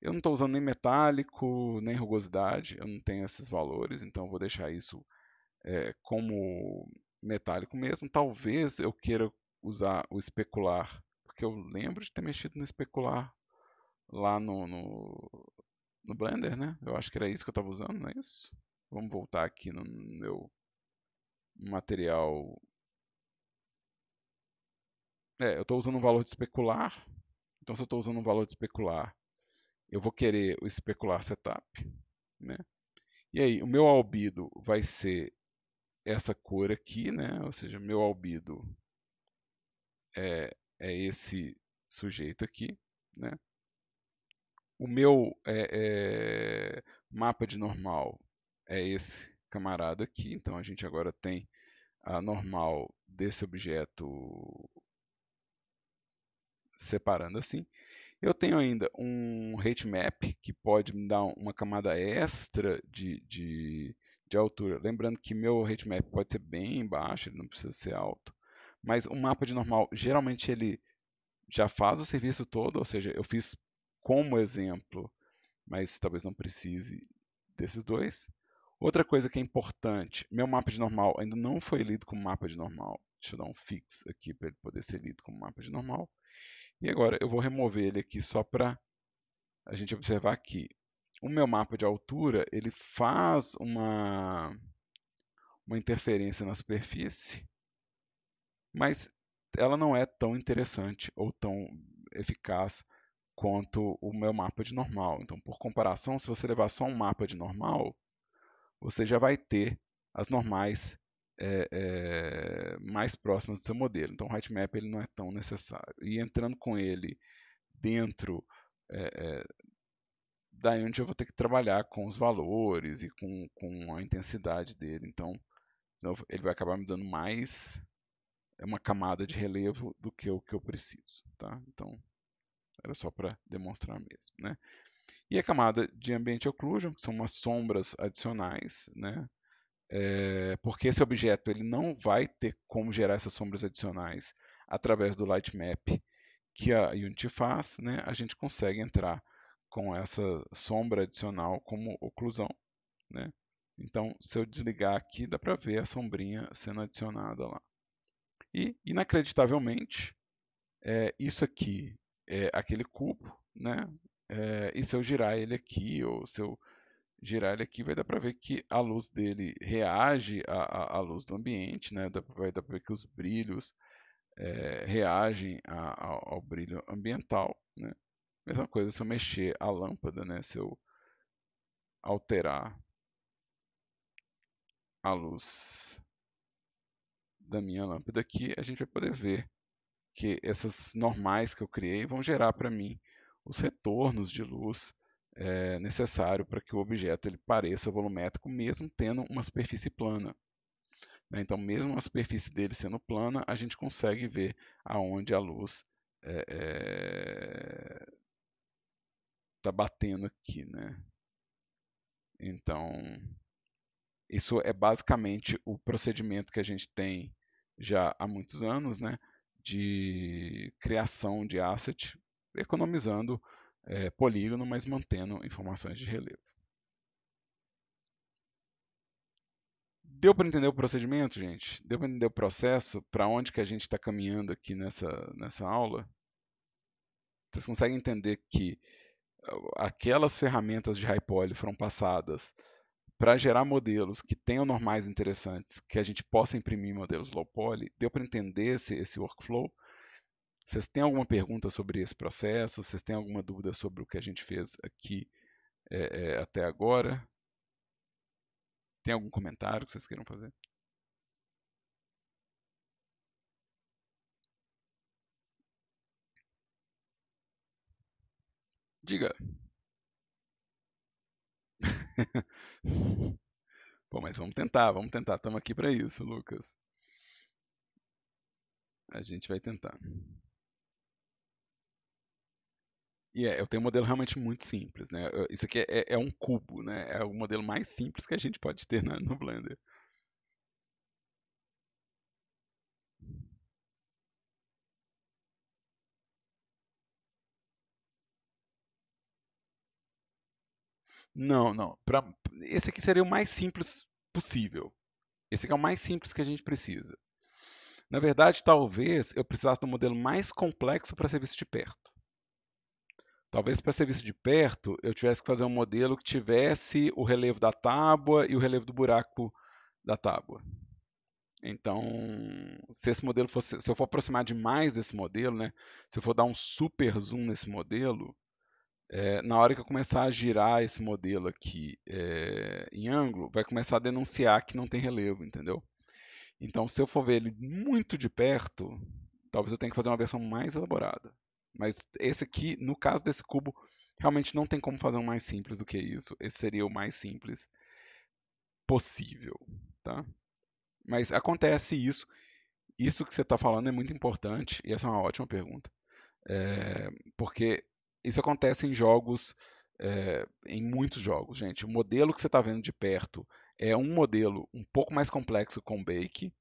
Eu não estou usando nem metálico, nem rugosidade, eu não tenho esses valores, então vou deixar isso é, como metálico mesmo. Talvez eu queira usar o especular, porque eu lembro de ter mexido no especular lá no, no, no Blender, né? Eu acho que era isso que eu estava usando, não é isso? Vamos voltar aqui no meu material é, eu estou usando um valor de especular. Então, se eu estou usando um valor de especular, eu vou querer o especular setup. Né? E aí, o meu albedo vai ser essa cor aqui, né? ou seja, meu albedo é, é esse sujeito aqui. Né? O meu é, é, mapa de normal é esse camarada aqui. Então, a gente agora tem a normal desse objeto separando assim. Eu tenho ainda um rate map que pode me dar uma camada extra de, de, de altura. Lembrando que meu rate map pode ser bem baixo, ele não precisa ser alto. Mas o mapa de normal, geralmente ele já faz o serviço todo, ou seja, eu fiz como exemplo, mas talvez não precise desses dois. Outra coisa que é importante, meu mapa de normal ainda não foi lido como mapa de normal. Deixa eu dar um fix aqui para ele poder ser lido como mapa de normal. E agora eu vou remover ele aqui só para a gente observar aqui. O meu mapa de altura ele faz uma, uma interferência na superfície, mas ela não é tão interessante ou tão eficaz quanto o meu mapa de normal. Então, por comparação, se você levar só um mapa de normal, você já vai ter as normais é, é, mais próximas do seu modelo. Então, o heightmap ele não é tão necessário. E entrando com ele dentro é, é, daí onde eu vou ter que trabalhar com os valores e com, com a intensidade dele. Então, ele vai acabar me dando mais é uma camada de relevo do que o que eu preciso. Tá? Então, era só para demonstrar mesmo. Né? E a camada de ambiente occlusion, que são umas sombras adicionais, né? é, porque esse objeto ele não vai ter como gerar essas sombras adicionais através do Lightmap que a Unity faz, né, a gente consegue entrar com essa sombra adicional como oclusão. Né? Então, se eu desligar aqui, dá para ver a sombrinha sendo adicionada lá. E, inacreditavelmente, é, isso aqui é aquele cubo, né? É, e se eu girar ele aqui, ou se eu girar ele aqui, vai dar para ver que a luz dele reage à, à, à luz do ambiente, né? vai dar para ver que os brilhos é, reagem a, a, ao brilho ambiental. Né? Mesma coisa se eu mexer a lâmpada, né? se eu alterar a luz da minha lâmpada aqui, a gente vai poder ver que essas normais que eu criei vão gerar para mim os retornos de luz é, necessário para que o objeto ele pareça volumétrico, mesmo tendo uma superfície plana. Né? Então, mesmo a superfície dele sendo plana, a gente consegue ver aonde a luz está é, é, tá batendo aqui. Né? Então, isso é basicamente o procedimento que a gente tem já há muitos anos né? de criação de asset, economizando é, polígono, mas mantendo informações de relevo. Deu para entender o procedimento, gente? Deu para entender o processo? Para onde que a gente está caminhando aqui nessa, nessa aula? Vocês conseguem entender que ah, aquelas ferramentas de poly foram passadas para gerar modelos que tenham normais interessantes, que a gente possa imprimir modelos low poly? Deu para entender esse, esse workflow? Vocês têm alguma pergunta sobre esse processo? Vocês têm alguma dúvida sobre o que a gente fez aqui é, é, até agora? Tem algum comentário que vocês queiram fazer? Diga. Bom, mas vamos tentar, vamos tentar. Estamos aqui para isso, Lucas. A gente vai tentar. E é, eu tenho um modelo realmente muito simples, né? Isso aqui é, é, é, um cubo, né? É o modelo mais simples que a gente pode ter na, no Blender. Não, não. Pra, esse aqui seria o mais simples possível. Esse aqui é o mais simples que a gente precisa. Na verdade, talvez eu precisasse de um modelo mais complexo para ser visto de perto. Talvez para ser visto de perto, eu tivesse que fazer um modelo que tivesse o relevo da tábua e o relevo do buraco da tábua. Então, se esse modelo fosse, se eu for aproximar demais desse modelo, né, se eu for dar um super zoom nesse modelo, é, na hora que eu começar a girar esse modelo aqui é, em ângulo, vai começar a denunciar que não tem relevo, entendeu? Então, se eu for ver ele muito de perto, talvez eu tenha que fazer uma versão mais elaborada. Mas esse aqui, no caso desse cubo, realmente não tem como fazer um mais simples do que isso. Esse seria o mais simples possível, tá? Mas acontece isso. Isso que você está falando é muito importante e essa é uma ótima pergunta, é, porque isso acontece em jogos, é, em muitos jogos, gente. O modelo que você está vendo de perto é um modelo um pouco mais complexo com Bake,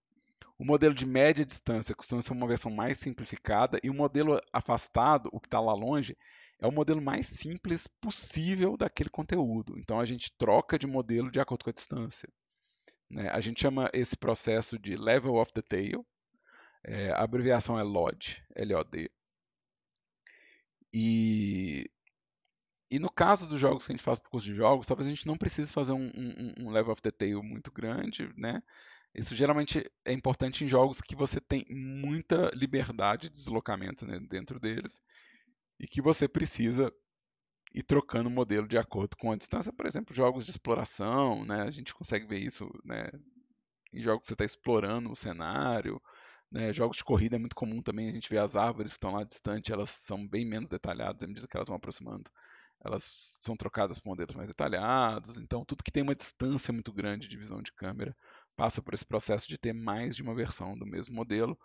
o modelo de média distância costuma ser uma versão mais simplificada e o modelo afastado, o que está lá longe, é o modelo mais simples possível daquele conteúdo. Então a gente troca de modelo de acordo com a distância. Né? A gente chama esse processo de Level of Detail, é, a abreviação é LOD, L-O-D. E, e no caso dos jogos que a gente faz para o curso de jogos, talvez a gente não precise fazer um, um, um Level of Detail muito grande, né? Isso geralmente é importante em jogos que você tem muita liberdade de deslocamento né, dentro deles e que você precisa ir trocando o modelo de acordo com a distância. Por exemplo, jogos de exploração, né? a gente consegue ver isso né? em jogos que você está explorando o cenário. Né? Jogos de corrida é muito comum também a gente ver as árvores que estão lá distante, elas são bem menos detalhadas à medida que elas vão aproximando elas são trocadas por modelos mais detalhados. Então, tudo que tem uma distância muito grande de visão de câmera passa por esse processo de ter mais de uma versão do mesmo modelo,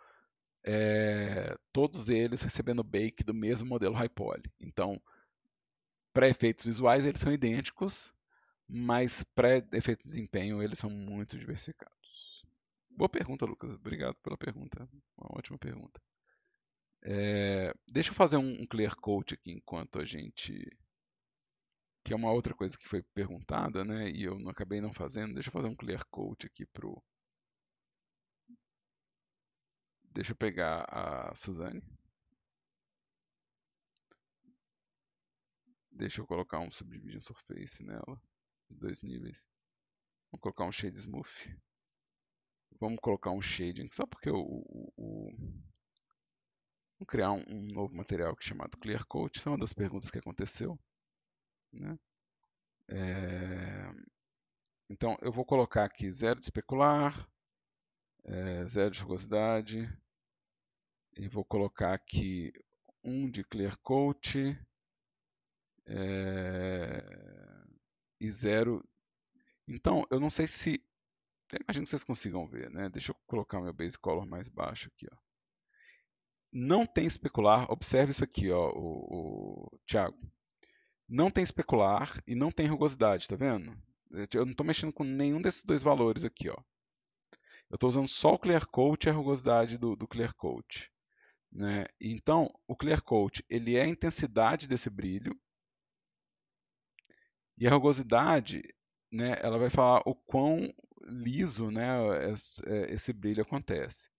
é, todos eles recebendo bake do mesmo modelo high poly. Então, para efeitos visuais eles são idênticos, mas para efeitos de desempenho eles são muito diversificados. Boa pergunta, Lucas. Obrigado pela pergunta. Uma ótima pergunta. É, deixa eu fazer um, um clear coat aqui enquanto a gente que é uma outra coisa que foi perguntada, né? E eu não acabei não fazendo. Deixa eu fazer um clear coat aqui pro. Deixa eu pegar a Suzane. Deixa eu colocar um Subdivision Surface nela, de dois níveis. Vou colocar um Shade Smooth. Vamos colocar um Shading, só porque o... o, o... Vamos criar um, um novo material que é chamado Clear Coat. Isso é uma das perguntas que aconteceu. Né? É, então, eu vou colocar aqui zero de especular, é, zero de rugosidade, e vou colocar aqui um de clear coat é, e zero. Então, eu não sei se... Imagino que vocês consigam ver, né? Deixa eu colocar meu base color mais baixo aqui, ó. Não tem especular. Observe isso aqui, ó, o, o Thiago não tem especular e não tem rugosidade, tá vendo? Eu não estou mexendo com nenhum desses dois valores aqui, ó. Eu estou usando só o clear coat e a rugosidade do, do clear coat. Né? Então, o clear coat ele é a intensidade desse brilho e a rugosidade, né, ela vai falar o quão liso, né, é, esse brilho acontece.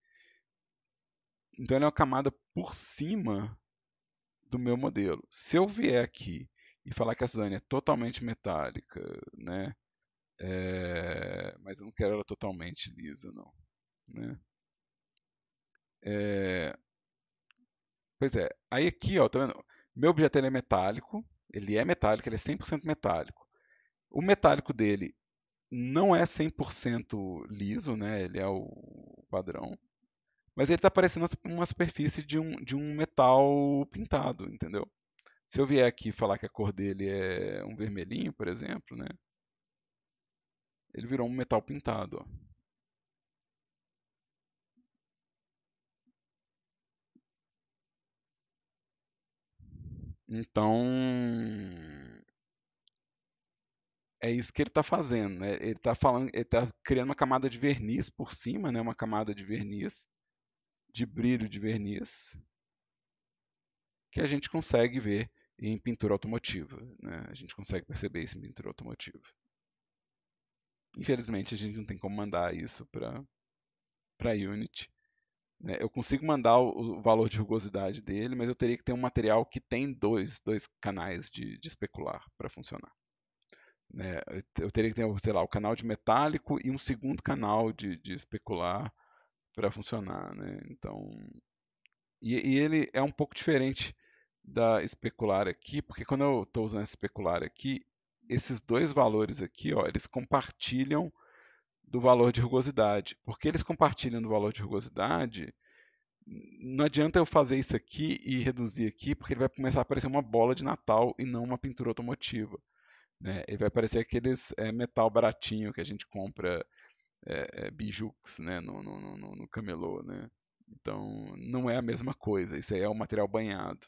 Então, ela é uma camada por cima do meu modelo. Se eu vier aqui e falar que a Suzane é totalmente metálica, né? É, mas eu não quero ela totalmente lisa, não. Né? É, pois é, aí aqui, ó, tá vendo? Meu objeto ele é metálico, ele é metálico, ele é 100% metálico. O metálico dele não é 100% liso, né? Ele é o padrão. Mas ele está parecendo uma superfície de um, de um metal pintado, entendeu? Se eu vier aqui falar que a cor dele é um vermelhinho, por exemplo, né? Ele virou um metal pintado, ó. Então, é isso que ele está fazendo, né? Ele está falando, ele está criando uma camada de verniz por cima, né? Uma camada de verniz, de brilho de verniz, que a gente consegue ver em pintura automotiva. Né? A gente consegue perceber isso em pintura automotiva. Infelizmente, a gente não tem como mandar isso para a Unity. Né? Eu consigo mandar o, o, valor de rugosidade dele, mas eu teria que ter um material que tem dois, dois canais de, de especular para funcionar. Né? Eu teria que ter, sei lá, o canal de metálico e um segundo canal de, de especular para funcionar. Né? Então, e, e ele é um pouco diferente da especular aqui, porque quando eu estou usando especular aqui, esses dois valores aqui, ó, eles compartilham do valor de rugosidade. Porque eles compartilham do valor de rugosidade, não adianta eu fazer isso aqui e reduzir aqui, porque ele vai começar a aparecer uma bola de Natal e não uma pintura automotiva. Né? Ele vai aparecer aqueles é, metal baratinho que a gente compra é, é, bijux né? no, no, no, no camelô. Né? Então, não é a mesma coisa. Isso aí é um material banhado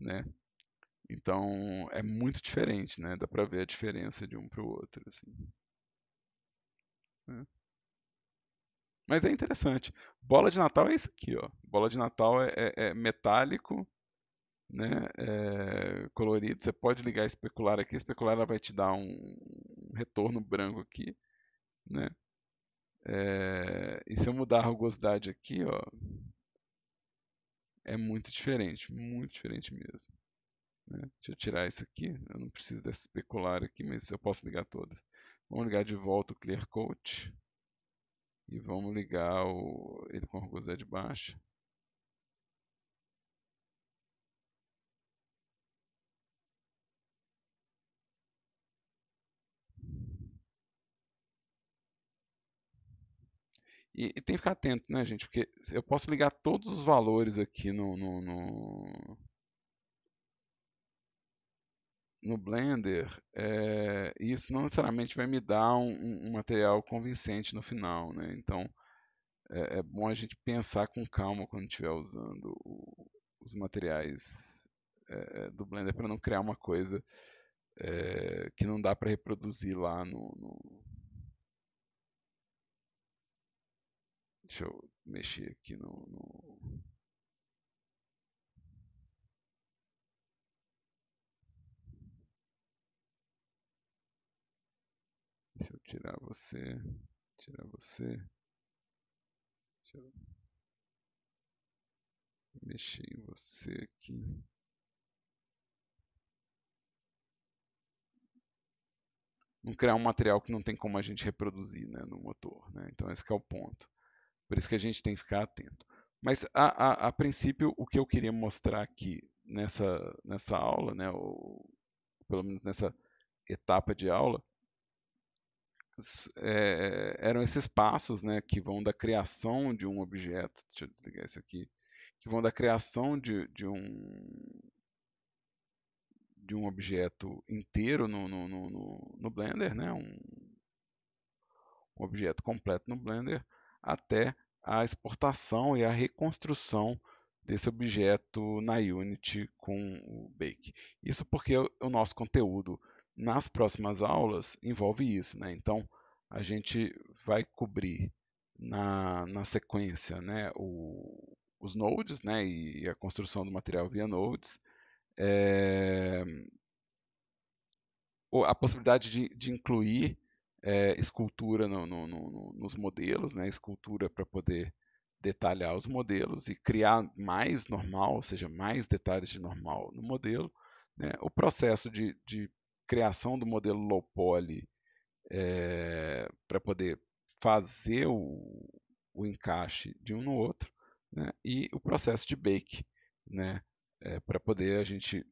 né? Então é muito diferente, né? Dá para ver a diferença de um para o outro, assim. É. Mas é interessante. Bola de Natal é isso aqui, ó. Bola de Natal é, é, é metálico, né? É colorido. Você pode ligar especular aqui. Especular ela vai te dar um retorno branco aqui, né? É, e se eu mudar a rugosidade aqui, ó, é muito diferente, muito diferente mesmo. Né? Deixa eu tirar isso aqui, eu não preciso dessa especular aqui, mas eu posso ligar todas. Vamos ligar de volta o clear coat e vamos ligar o, ele com a rugosidade baixa. E, e, tem que ficar atento, né, gente? Porque eu posso ligar todos os valores aqui no, no, no, no Blender, é, isso não necessariamente vai me dar um, um material convincente no final, né? Então, é, é, bom a gente pensar com calma quando estiver usando o, os materiais é, do Blender para não criar uma coisa que não dá para reproduzir lá no, no Deixa eu mexer aqui no, no... Deixa eu tirar você, tirar você. Deixa eu mexer em você aqui. Não criar um material que não tem como a gente reproduzir né, no motor. Né? Então esse é o ponto. Por isso que a gente tem que ficar atento. Mas, a, a, a princípio, o que eu queria mostrar aqui nessa, nessa aula, né, ou pelo menos nessa etapa de aula, é, eram esses passos né, que vão da criação de um objeto, deixa eu desligar isso aqui, que vão da criação de, de um de um objeto inteiro no, no, no, no Blender, né? Um, um, objeto completo no Blender, até a exportação e a reconstrução desse objeto na Unity com o Bake. Isso porque o nosso conteúdo nas próximas aulas envolve isso. Né? Então, a gente vai cobrir na, na sequência né, o, os nodes né, e a construção do material via nodes, é, a possibilidade de, de incluir é, escultura no, no, no, nos modelos, né? escultura para poder detalhar os modelos e criar mais normal, ou seja, mais detalhes de normal no modelo. Né? O processo de, de, criação do modelo low poly é, eh, para poder fazer o, o, encaixe de um no outro né? e o processo de bake, né? É, eh, para poder a gente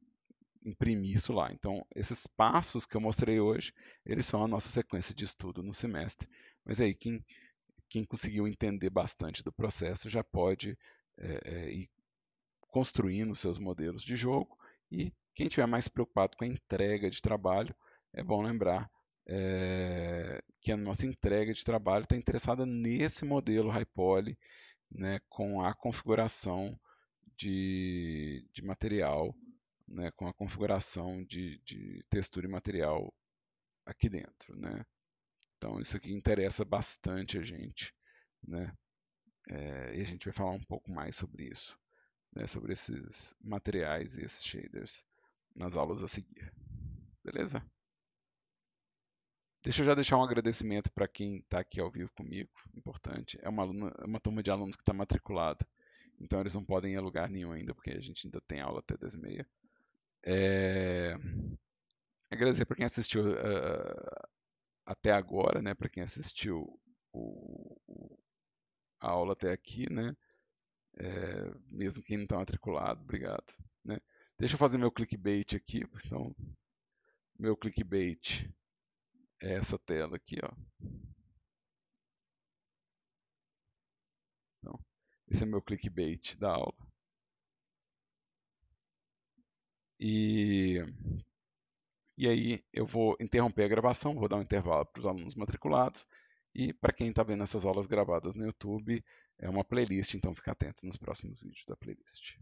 imprimir isso lá. Então, esses passos que eu mostrei hoje, eles são a nossa sequência de estudo no semestre. Mas aí, quem, quem conseguiu entender bastante do processo já pode é, ir construindo seus modelos de jogo. E quem estiver mais preocupado com a entrega de trabalho, é bom lembrar é, que a nossa entrega de trabalho está interessada nesse modelo Hypoly, né, com a configuração de, de material né, com a configuração de, de textura e material aqui dentro, né? Então isso aqui interessa bastante a gente, né? É, e a gente vai falar um pouco mais sobre isso, né? sobre esses materiais e esses shaders nas aulas a seguir. Beleza? Deixa eu já deixar um agradecimento para quem está aqui ao vivo comigo, importante. É uma, aluna, é uma turma de alunos que está matriculada, então eles não podem ir a lugar nenhum ainda, porque a gente ainda tem aula até 10h30. É... Agradecer para quem assistiu uh, até agora, né? Para quem assistiu o, a aula até aqui, né? É, mesmo quem não está matriculado, obrigado. Né? Deixa eu fazer meu clickbait aqui. Então, meu clickbait é essa tela aqui, ó. Então, esse é meu clickbait da aula. E, e aí eu vou interromper a gravação, vou dar um intervalo para os alunos matriculados. E para quem está vendo essas aulas gravadas no YouTube, é uma playlist, então fica atento nos próximos vídeos da playlist.